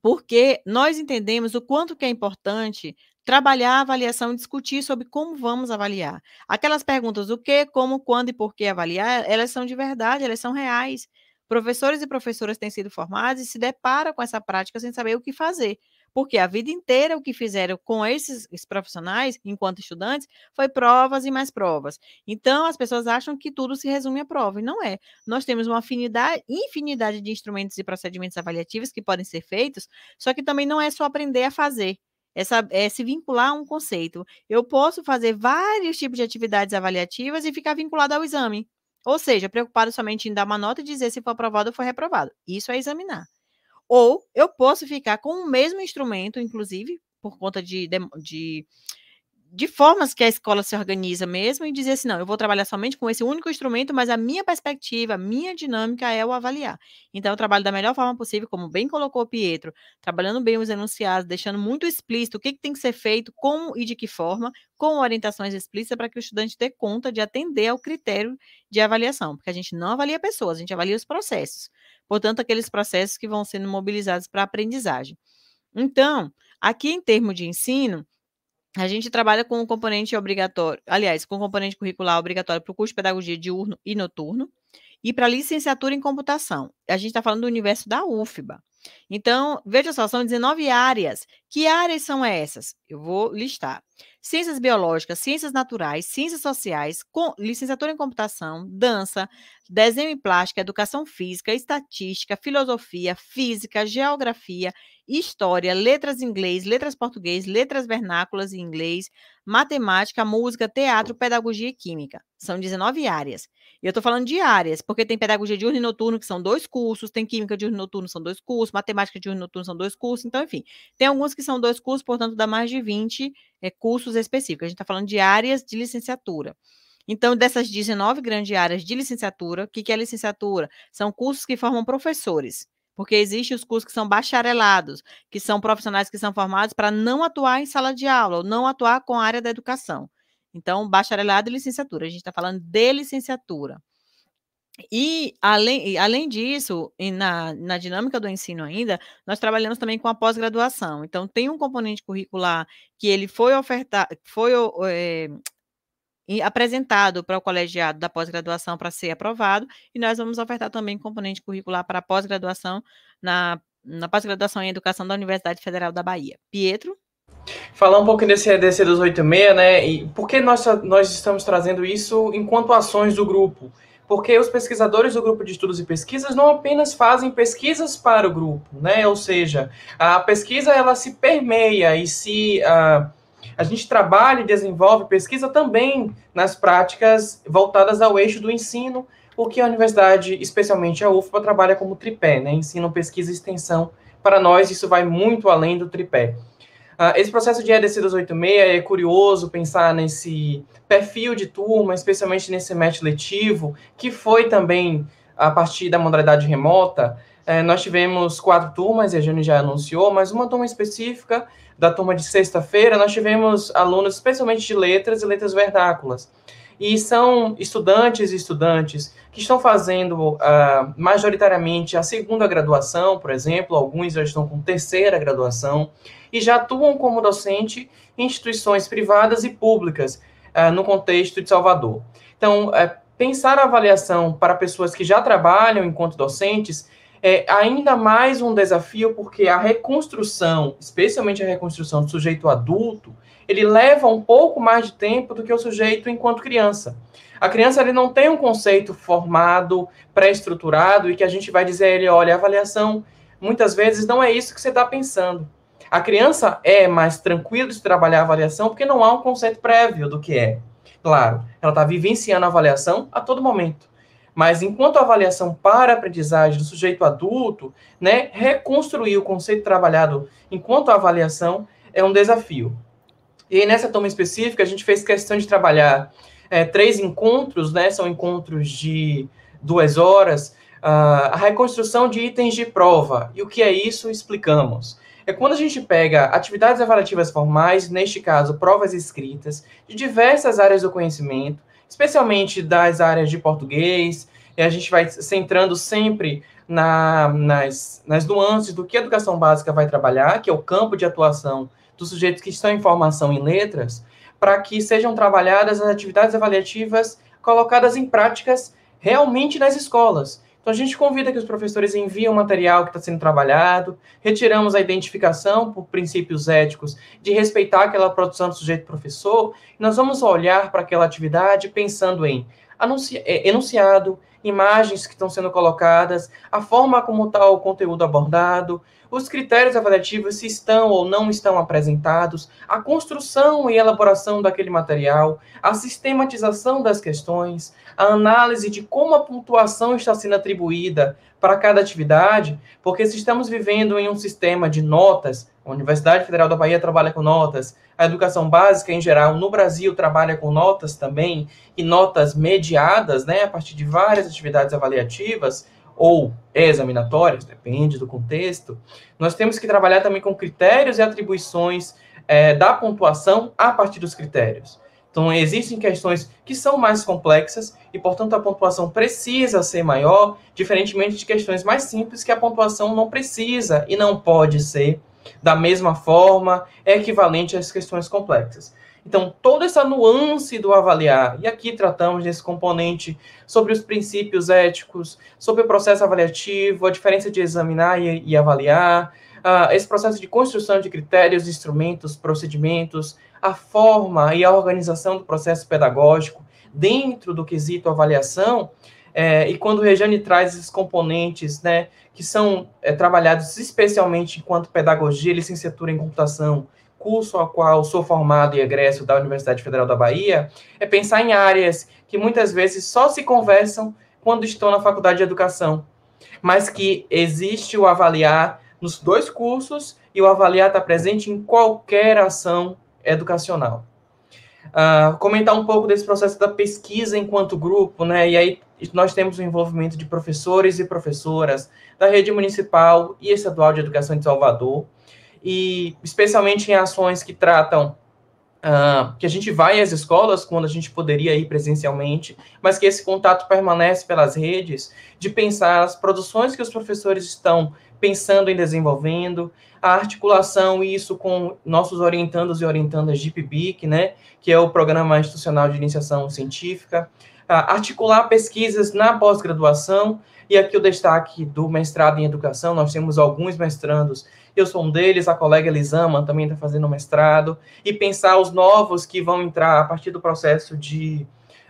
Porque nós entendemos o quanto que é importante trabalhar a avaliação e discutir sobre como vamos avaliar. Aquelas perguntas o que, como, quando e por que avaliar, elas são de verdade, elas são reais. Professores e professoras têm sido formados e se deparam com essa prática sem saber o que fazer. Porque a vida inteira o que fizeram com esses, esses profissionais, enquanto estudantes, foi provas e mais provas. Então, as pessoas acham que tudo se resume à prova, e não é. Nós temos uma afinidade, infinidade de instrumentos e procedimentos avaliativos que podem ser feitos, só que também não é só aprender a fazer. Essa, é, é se vincular a um conceito. Eu posso fazer vários tipos de atividades avaliativas e ficar vinculado ao exame. Ou seja, preocupado somente em dar uma nota e dizer se foi aprovado ou foi reprovado. Isso é examinar. Ou eu posso ficar com o mesmo instrumento, inclusive, por conta de, de, de formas que a escola se organiza mesmo, e dizer assim: não, eu vou trabalhar somente com esse único instrumento, mas a minha perspectiva, a minha dinâmica é o avaliar. Então, eu trabalho da melhor forma possível, como bem colocou o Pietro, trabalhando bem os enunciados, deixando muito explícito o que, que tem que ser feito, como e de que forma, com orientações explícitas para que o estudante dê conta de atender ao critério de avaliação, porque a gente não avalia pessoas, a gente avalia os processos portanto, aqueles processos que vão sendo mobilizados para aprendizagem. Então, aqui em termos de ensino, a gente trabalha com o componente obrigatório, aliás, com o componente curricular obrigatório para o curso de pedagogia diurno e noturno e para licenciatura em computação. A gente está falando do universo da UFBA. Então, veja só, são 19 áreas. Que áreas são essas? Eu vou listar ciências biológicas, ciências naturais, ciências sociais, com, licenciatura em computação, dança, desenho e plástica, educação física, estatística, filosofia, física, geografia, história, letras inglês, letras português, letras vernáculas em inglês, matemática, música, teatro, pedagogia e química. São 19 áreas. E eu estou falando de áreas, porque tem pedagogia diurno e noturno, que são dois cursos, tem química diurno e noturno, são dois cursos, matemática diurno e noturno, são dois cursos, então, enfim. Tem alguns que são dois cursos, portanto, dá mais de 20 é, cursos específicos. A gente está falando de áreas de licenciatura. Então, dessas 19 grandes áreas de licenciatura, o que, que é licenciatura? São cursos que formam professores, porque existem os cursos que são bacharelados, que são profissionais que são formados para não atuar em sala de aula, ou não atuar com a área da educação. Então, bacharelado e licenciatura. A gente está falando de licenciatura. E além, além disso, na, na dinâmica do ensino ainda, nós trabalhamos também com a pós-graduação. Então, tem um componente curricular que ele foi ofertado, foi é, apresentado para o colegiado da pós-graduação para ser aprovado, e nós vamos ofertar também componente curricular para a pós-graduação na, na pós-graduação em educação da Universidade Federal da Bahia. Pietro? Falar um pouco desse DC 286, né? E por que nós, nós estamos trazendo isso enquanto ações do grupo? porque os pesquisadores do grupo de estudos e pesquisas não apenas fazem pesquisas para o grupo, né? Ou seja, a pesquisa ela se permeia e se a, ah, a gente trabalha e desenvolve pesquisa também nas práticas voltadas ao eixo do ensino, o que a universidade, especialmente a UFPA, trabalha como tripé, né? Ensino, pesquisa e extensão. Para nós, isso vai muito além do tripé. Ah, esse processo de EDC 286 é curioso pensar nesse perfil de turma, especialmente nesse semestre letivo, que foi também a partir da modalidade remota. É, nós tivemos quatro turmas, e a Jane já anunciou, mas uma turma específica, da turma de sexta-feira, nós tivemos alunos especialmente de letras e letras vernáculas. E são estudantes e estudantes que estão fazendo uh, majoritariamente a segunda graduação, por exemplo, alguns já estão com terceira graduação, e já atuam como docente em instituições privadas e públicas uh, no contexto de Salvador. Então, uh, pensar a avaliação para pessoas que já trabalham enquanto docentes é ainda mais um desafio, porque a reconstrução, especialmente a reconstrução do sujeito adulto, ele leva um pouco mais de tempo do que o sujeito enquanto criança. A criança ele não tem um conceito formado, pré-estruturado e que a gente vai dizer a ele, olha, a avaliação muitas vezes não é isso que você está pensando. A criança é mais tranquila de trabalhar a avaliação porque não há um conceito prévio do que é. Claro, ela está vivenciando a avaliação a todo momento. Mas enquanto a avaliação para a aprendizagem do sujeito adulto, né, reconstruir o conceito trabalhado enquanto a avaliação é um desafio. E aí, nessa toma específica, a gente fez questão de trabalhar é, três encontros, né? São encontros de duas horas. Uh, a reconstrução de itens de prova. E o que é isso? Explicamos. É quando a gente pega atividades avaliativas formais, neste caso, provas escritas, de diversas áreas do conhecimento, especialmente das áreas de português, e a gente vai centrando sempre na, nas, nas nuances do que a educação básica vai trabalhar, que é o campo de atuação dos sujeitos que estão em formação em letras, para que sejam trabalhadas as atividades avaliativas colocadas em práticas realmente nas escolas. Então, a gente convida que os professores enviem o material que está sendo trabalhado, retiramos a identificação por princípios éticos de respeitar aquela produção do sujeito professor, e nós vamos olhar para aquela atividade pensando em é, enunciado, imagens que estão sendo colocadas, a forma como está o conteúdo abordado, os critérios avaliativos se estão ou não estão apresentados, a construção e elaboração daquele material, a sistematização das questões, a análise de como a pontuação está sendo atribuída para cada atividade, porque se estamos vivendo em um sistema de notas, a Universidade Federal da Bahia trabalha com notas, a educação básica em geral no Brasil trabalha com notas também, e notas mediadas, né, a partir de várias atividades avaliativas ou examinatórias, depende do contexto, nós temos que trabalhar também com critérios e atribuições é, da pontuação a partir dos critérios. Então, existem questões que são mais complexas e, portanto, a pontuação precisa ser maior, diferentemente de questões mais simples que a pontuação não precisa e não pode ser da mesma forma, é equivalente às questões complexas. Então, toda essa nuance do avaliar, e aqui tratamos desse componente sobre os princípios éticos, sobre o processo avaliativo, a diferença de examinar e, e avaliar, uh, esse processo de construção de critérios, instrumentos, procedimentos, a forma e a organização do processo pedagógico dentro do quesito avaliação, é, e quando o Rejane traz esses componentes, né, que são é, trabalhados especialmente enquanto pedagogia e licenciatura em computação, curso ao qual sou formado e egresso da Universidade Federal da Bahia é pensar em áreas que muitas vezes só se conversam quando estou na faculdade de educação, mas que existe o avaliar nos dois cursos e o avaliar está presente em qualquer ação educacional. Uh, comentar um pouco desse processo da pesquisa enquanto grupo, né? E aí nós temos o envolvimento de professores e professoras da rede municipal e estadual de educação de Salvador, e especialmente em ações que tratam Uh, que a gente vai às escolas quando a gente poderia ir presencialmente, mas que esse contato permanece pelas redes, de pensar as produções que os professores estão pensando em desenvolvendo, a articulação isso com nossos orientandos e orientandas de PIBIC, né, que é o Programa Institucional de Iniciação Científica, uh, articular pesquisas na pós-graduação, e aqui o destaque do mestrado em educação, nós temos alguns mestrandos eu sou um deles, a colega Elisama também está fazendo mestrado, e pensar os novos que vão entrar a partir do processo de,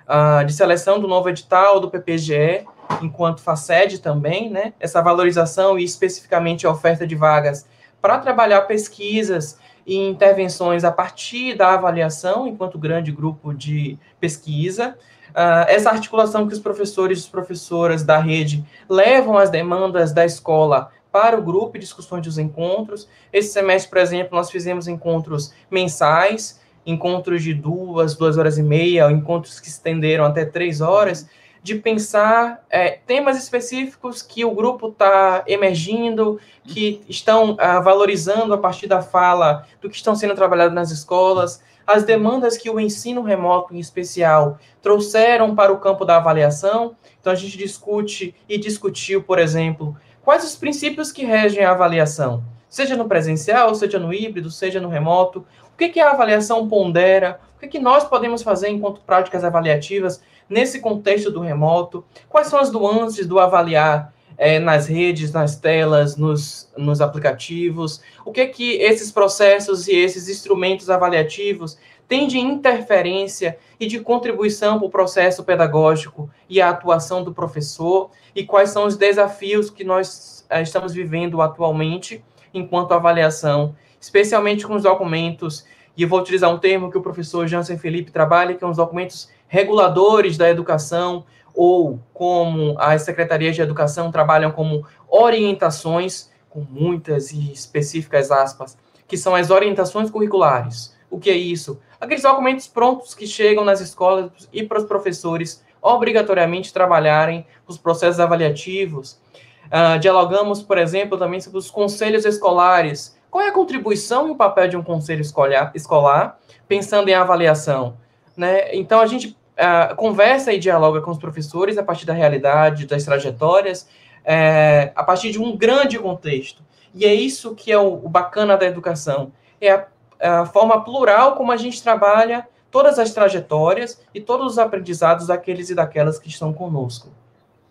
uh, de seleção do novo edital do PPGE, enquanto FACED também, né? Essa valorização e especificamente a oferta de vagas para trabalhar pesquisas e intervenções a partir da avaliação, enquanto grande grupo de pesquisa. Uh, essa articulação que os professores e as professoras da rede levam às demandas da escola para o grupo e discussões dos encontros. Esse semestre, por exemplo, nós fizemos encontros mensais, encontros de duas, duas horas e meia, encontros que estenderam até três horas, de pensar é, temas específicos que o grupo está emergindo, que estão ah, valorizando a partir da fala do que estão sendo trabalhado nas escolas, as demandas que o ensino remoto, em especial, trouxeram para o campo da avaliação. Então, a gente discute e discutiu, por exemplo, Quais os princípios que regem a avaliação? Seja no presencial, seja no híbrido, seja no remoto. O que, que a avaliação pondera? O que, que nós podemos fazer enquanto práticas avaliativas nesse contexto do remoto? Quais são as nuances do avaliar? é, nas redes, nas telas, nos, nos aplicativos? O que é que esses processos e esses instrumentos avaliativos têm de interferência e de contribuição para o processo pedagógico e a atuação do professor? E quais são os desafios que nós eh, estamos vivendo atualmente enquanto avaliação, especialmente com os documentos? E eu vou utilizar um termo que o professor Jansen Felipe trabalha, que são os documentos reguladores da educação ou como as secretarias de educação trabalham como orientações, com muitas e específicas aspas, que são as orientações curriculares. O que é isso? Aqueles documentos prontos que chegam nas escolas e para os professores obrigatoriamente trabalharem os processos avaliativos. Uh, dialogamos, por exemplo, também sobre os conselhos escolares. Qual é a contribuição e o papel de um conselho escolar, pensando em avaliação? Né? Então, a gente uh, conversa e dialoga com os professores a partir da realidade, das trajetórias, é, a partir de um grande contexto. E é isso que é o, o bacana da educação. É a, é a, forma plural como a gente trabalha todas as trajetórias e todos os aprendizados daqueles e daquelas que estão conosco.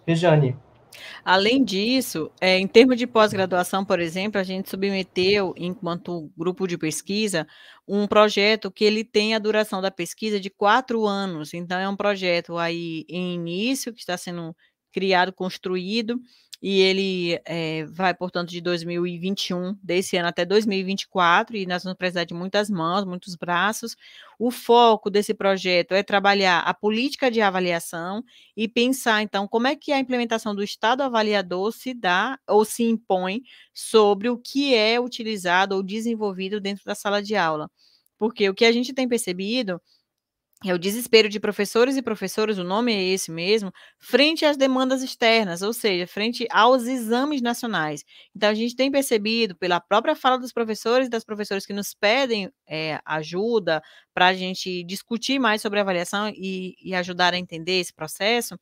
Rejane. Além disso, é, em termos de pós-graduação, por exemplo, a gente submeteu, enquanto grupo de pesquisa, um projeto que ele tem a duração da pesquisa de quatro anos. Então, é um projeto aí em início, que está sendo criado, construído, e ele é, vai, portanto, de 2021, desse ano até 2024, e nós vamos precisar de muitas mãos, muitos braços. O foco desse projeto é trabalhar a política de avaliação e pensar, então, como é que a implementação do Estado avaliador se dá ou se impõe sobre o que é utilizado ou desenvolvido dentro da sala de aula. Porque o que a gente tem percebido é o desespero de professores e professoras, o nome é esse mesmo, frente às demandas externas, ou seja, frente aos exames nacionais. Então, a gente tem percebido, pela própria fala dos professores e das professoras que nos pedem é, ajuda para a gente discutir mais sobre a avaliação e, e ajudar a entender esse processo,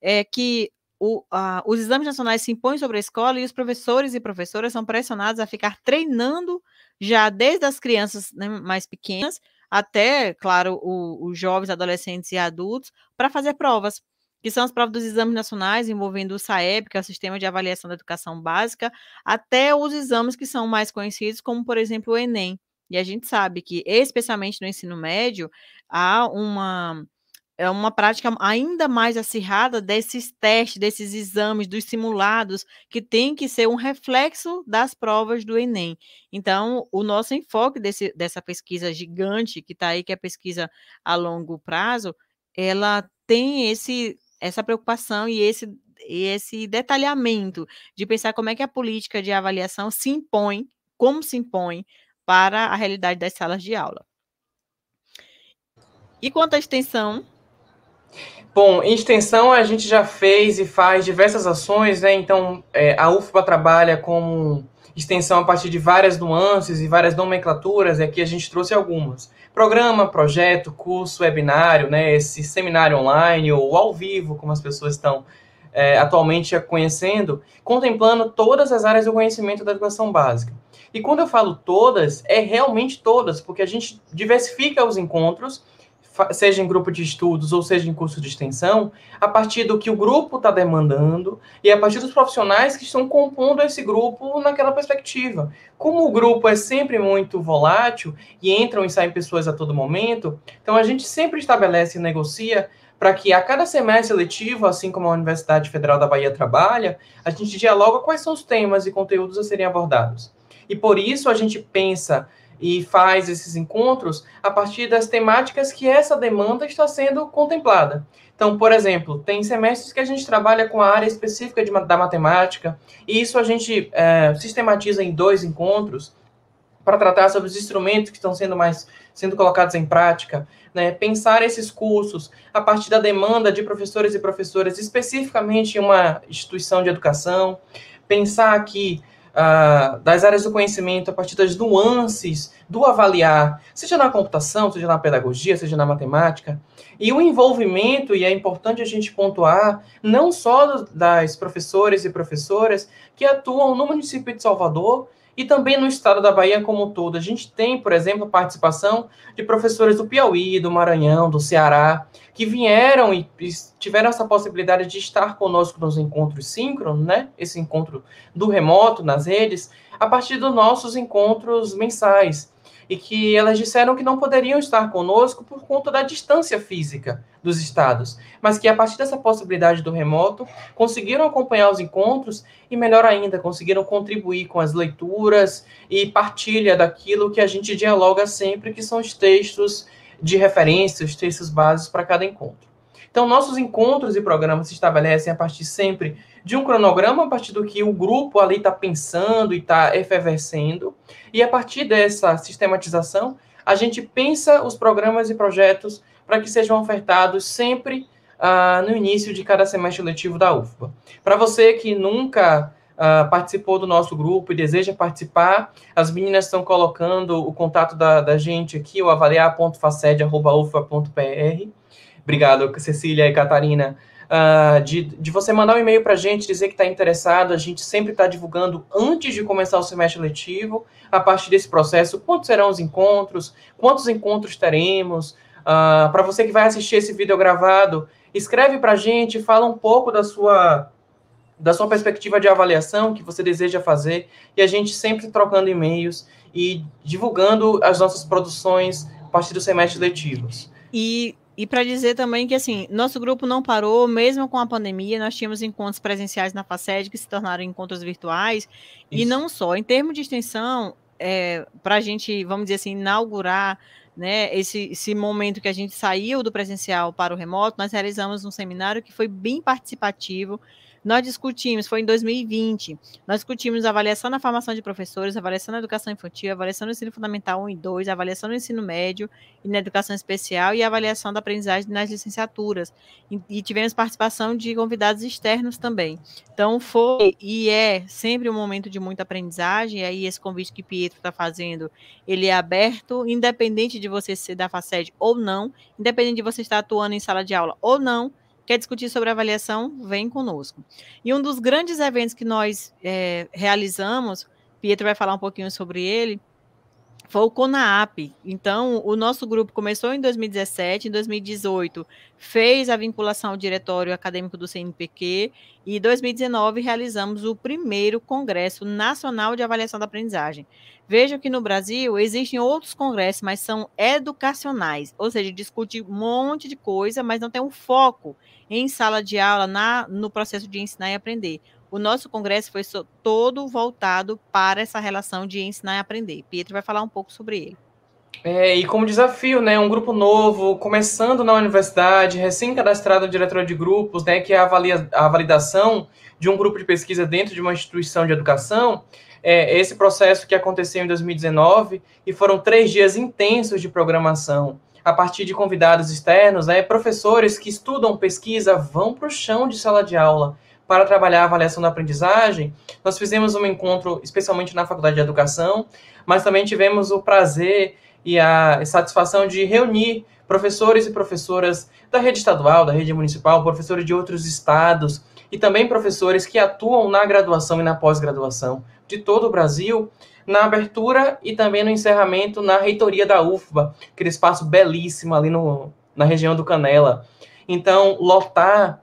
é que o, os exames nacionais se impõem sobre a escola e os professores e professoras são pressionados a ficar treinando já desde as crianças né, mais pequenas até, claro, o, os jovens, adolescentes e adultos, para fazer provas, que são as provas dos exames nacionais envolvendo o SAEB, que é o Sistema de Avaliação da Educação Básica, até os exames que são mais conhecidos, como, por exemplo, o Enem. E a gente sabe que, especialmente no ensino médio, há uma é uma prática ainda mais acirrada desses testes, desses exames, dos simulados, que tem que ser um reflexo das provas do Enem. Então, o nosso enfoque desse, dessa pesquisa gigante que está aí, que é a pesquisa a longo prazo, ela tem esse, essa preocupação e esse, e esse detalhamento de pensar como é que a política de avaliação se impõe, como se impõe para a realidade das salas de aula. E quanto à extensão, Bom, em extensão a gente já fez e faz diversas ações, né? Então é, a UFBA trabalha com extensão a partir de várias nuances e várias nomenclaturas, e aqui a gente trouxe algumas. Programa, projeto, curso, webinário, né? Esse seminário online ou ao vivo, como as pessoas estão é, atualmente conhecendo, contemplando todas as áreas do conhecimento da educação básica. E quando eu falo todas, é realmente todas, porque a gente diversifica os encontros seja em grupo de estudos ou seja em curso de extensão, a partir do que o grupo está demandando e a partir dos profissionais que estão compondo esse grupo naquela perspectiva. Como o grupo é sempre muito volátil e entram e saem pessoas a todo momento, então a gente sempre estabelece e negocia para que a cada semestre letivo, assim como a Universidade Federal da Bahia trabalha, a gente dialoga quais são os temas e conteúdos a serem abordados. E por isso a gente pensa e faz esses encontros a partir das temáticas que essa demanda está sendo contemplada. Então, por exemplo, tem semestres que a gente trabalha com a área específica de, da matemática, e isso a gente é, sistematiza em dois encontros para tratar sobre os instrumentos que estão sendo mais sendo colocados em prática, né? pensar esses cursos a partir da demanda de professores e professoras, especificamente em uma instituição de educação, pensar aqui ah, das áreas do conhecimento, a partir das nuances do avaliar, seja na computação, seja na pedagogia, seja na matemática. E o envolvimento, e é importante a gente pontuar, não só das professores e professoras que atuam no município de Salvador, e também no estado da Bahia como um todo. A gente tem, por exemplo, participação de professores do Piauí, do Maranhão, do Ceará, que vieram e tiveram essa possibilidade de estar conosco nos encontros síncronos, né? Esse encontro do remoto nas redes, a partir dos nossos encontros mensais. E que elas disseram que não poderiam estar conosco por conta da distância física dos estados, mas que a partir dessa possibilidade do remoto conseguiram acompanhar os encontros e, melhor ainda, conseguiram contribuir com as leituras e partilha daquilo que a gente dialoga sempre, que são os textos de referências, textos básicos para cada encontro. Então, nossos encontros e programas se estabelecem a partir sempre de um cronograma, a partir do que o grupo ali está pensando e está efervescendo, e a partir dessa sistematização, a gente pensa os programas e projetos para que sejam ofertados sempre ah, no início de cada semestre letivo da UFBA. Para você que nunca uh, participou do nosso grupo e deseja participar, as meninas estão colocando o contato da, da gente aqui, o avaliar.faced.ufa.pr. Obrigado, Cecília e Catarina. Uh, de, de você mandar um e-mail para a gente, dizer que está interessado, a gente sempre está divulgando antes de começar o semestre letivo, a partir desse processo, quantos serão os encontros, quantos encontros teremos. Uh, ah, para você que vai assistir esse vídeo gravado, escreve para a gente, fala um pouco da sua da sua perspectiva de avaliação que você deseja fazer e a gente sempre trocando e-mails e divulgando as nossas produções a partir do semestre letivo. E, e para dizer também que assim, nosso grupo não parou, mesmo com a pandemia, nós tínhamos encontros presenciais na FACED que se tornaram encontros virtuais, Isso. e não só. Em termos de extensão, é, para a gente, vamos dizer assim, inaugurar né, esse, esse, momento que a gente saiu do presencial para o remoto, nós realizamos um seminário que foi bem participativo, nós discutimos, foi em 2020, nós discutimos avaliação na formação de professores, avaliação na educação infantil, avaliação no ensino fundamental 1 e 2, avaliação no ensino médio e na educação especial e avaliação da aprendizagem nas licenciaturas. E, e tivemos participação de convidados externos também. Então, foi e é sempre um momento de muita aprendizagem, e aí esse convite que Pietro está fazendo, ele é aberto, independente de você ser da FACED ou não, independente de você estar atuando em sala de aula ou não, Quer discutir sobre avaliação? Vem conosco. E um dos grandes eventos que nós é, realizamos, Pietro vai falar um pouquinho sobre ele, foi o CONAP. Então, o nosso grupo começou em 2017, em 2018 fez a vinculação ao diretório acadêmico do CNPq e em 2019 realizamos o primeiro Congresso Nacional de Avaliação da Aprendizagem. Vejam que no Brasil existem outros congressos, mas são educacionais, ou seja, discute um monte de coisa, mas não tem um foco em sala de aula, na, no processo de ensinar e aprender. O nosso congresso foi todo voltado para essa relação de ensinar e aprender. Pietro vai falar um pouco sobre ele. É, e como desafio, né, um grupo novo, começando na universidade, recém-cadastrado na de grupos, né, que é a, avalia, a validação de um grupo de pesquisa dentro de uma instituição de educação, é, esse processo que aconteceu em 2019 e foram três dias intensos de programação a partir de convidados externos, né, professores que estudam pesquisa vão para o chão de sala de aula para trabalhar a avaliação da aprendizagem. Nós fizemos um encontro, especialmente na Faculdade de Educação, mas também tivemos o prazer e a satisfação de reunir professores e professoras da rede estadual, da rede municipal, professores de outros estados e também professores que atuam na graduação e na pós-graduação de todo o Brasil na abertura e também no encerramento na reitoria da UFBA, aquele espaço belíssimo ali no, na região do Canela. Então, lotar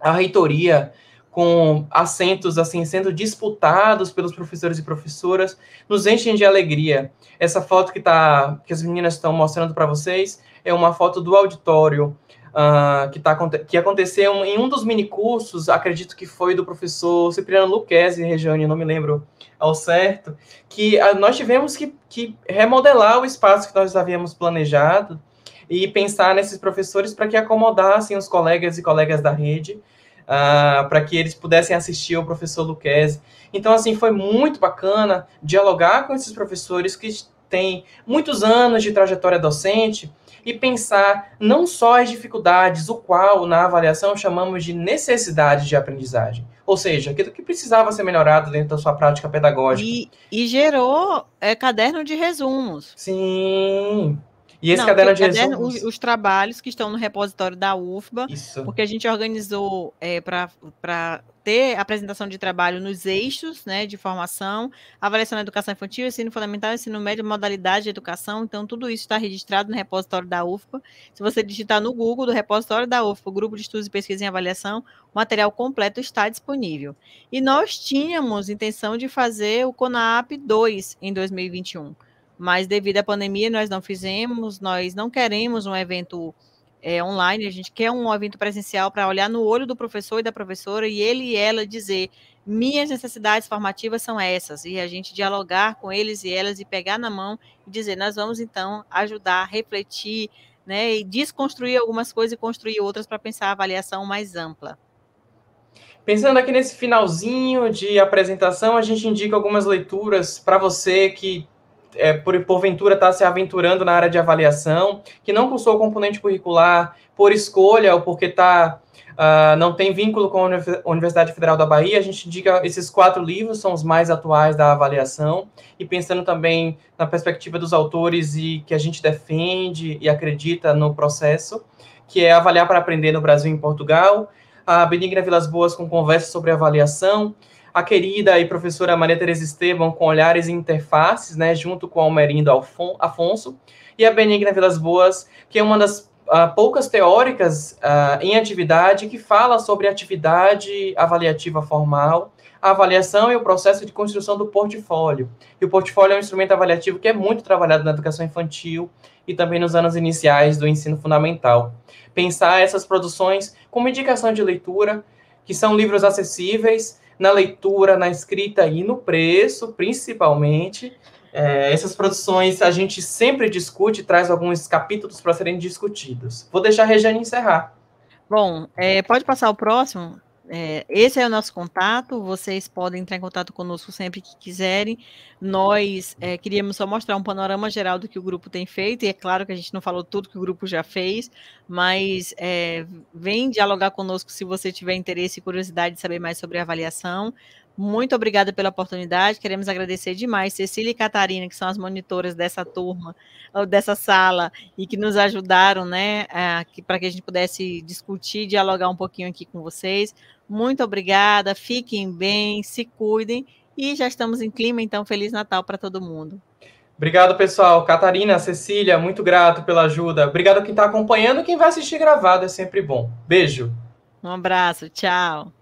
a reitoria com assentos assim sendo disputados pelos professores e professoras, nos enchem de alegria. Essa foto que tá que as meninas estão mostrando para vocês é uma foto do auditório uh, que, tá, que aconteceu em um dos minicursos, acredito que foi do professor Cipriano Luquezzi, Regiane, não me lembro ao certo, que uh, nós tivemos que, que remodelar o espaço que nós havíamos planejado e pensar nesses professores para que acomodassem os colegas e colegas da rede, Uh, para que eles pudessem assistir ao professor Luquezzi. Então, assim, foi muito bacana dialogar com esses professores que têm muitos anos de trajetória docente e pensar não só as dificuldades, o qual na avaliação chamamos de necessidade de aprendizagem, ou seja, aquilo que precisava ser melhorado dentro da sua prática pedagógica. E, e gerou é, caderno de resumos. Sim, e esse Não, caderno de é caderno, resumos... Os, os, trabalhos que estão no repositório da UFBA, Isso. porque a gente organizou é, para ter apresentação de trabalho nos eixos né, de formação, avaliação da educação infantil, ensino fundamental, ensino médio, modalidade de educação. Então, tudo isso está registrado no repositório da UFPA. Se você digitar no Google do repositório da UFPA, Grupo de Estudos e Pesquisa em Avaliação, o material completo está disponível. E nós tínhamos intenção de fazer o CONAP 2 em 2021 mas devido à pandemia nós não fizemos, nós não queremos um evento é, online, a gente quer um evento presencial para olhar no olho do professor e da professora e ele e ela dizer: minhas necessidades formativas são essas, e a gente dialogar com eles e elas e pegar na mão e dizer: nós vamos então ajudar, refletir, né, e desconstruir algumas coisas e construir outras para pensar a avaliação mais ampla. Pensando aqui nesse finalzinho de apresentação, a gente indica algumas leituras para você que é, por, porventura está se aventurando na área de avaliação, que não cursou o componente curricular por escolha ou porque tá, uh, não tem vínculo com a Universidade Federal da Bahia, a gente indica esses quatro livros, são os mais atuais da avaliação, e pensando também na perspectiva dos autores e que a gente defende e acredita no processo, que é Avaliar para Aprender no Brasil e em Portugal, a Benigna Vilas Boas com conversa sobre avaliação, a querida e professora Maria Teresa Estevam com Olhares e Interfaces, né, junto com Almerindo Alfon Afonso, e a Benigna Vilas Boas, que é uma das uh, poucas teóricas uh, em atividade que fala sobre atividade avaliativa formal, a avaliação e o processo de construção do portfólio. E o portfólio é um instrumento avaliativo que é muito trabalhado na educação infantil e também nos anos iniciais do ensino fundamental. Pensar essas produções como indicação de leitura, que são livros acessíveis na leitura, na escrita e no preço, principalmente. É, essas produções a gente sempre discute, traz alguns capítulos para serem discutidos. Vou deixar a Regiane encerrar. Bom, é, pode passar o próximo? É, esse é o nosso contato. Vocês podem entrar em contato conosco sempre que quiserem. Nós é, queríamos só mostrar um panorama geral do que o grupo tem feito, e é claro que a gente não falou tudo que o grupo já fez, mas é, vem dialogar conosco se você tiver interesse e curiosidade de saber mais sobre a avaliação. Muito obrigada pela oportunidade. Queremos agradecer demais Cecília e Catarina, que são as monitoras dessa turma, dessa sala, e que nos ajudaram, né, para que a gente pudesse discutir, dialogar um pouquinho aqui com vocês. Muito obrigada, fiquem bem, se cuidem, e já estamos em clima, então, Feliz Natal para todo mundo. Obrigado, pessoal. Catarina, Cecília, muito grato pela ajuda. Obrigado a quem está acompanhando, quem vai assistir gravado, é sempre bom. Beijo. Um abraço, tchau.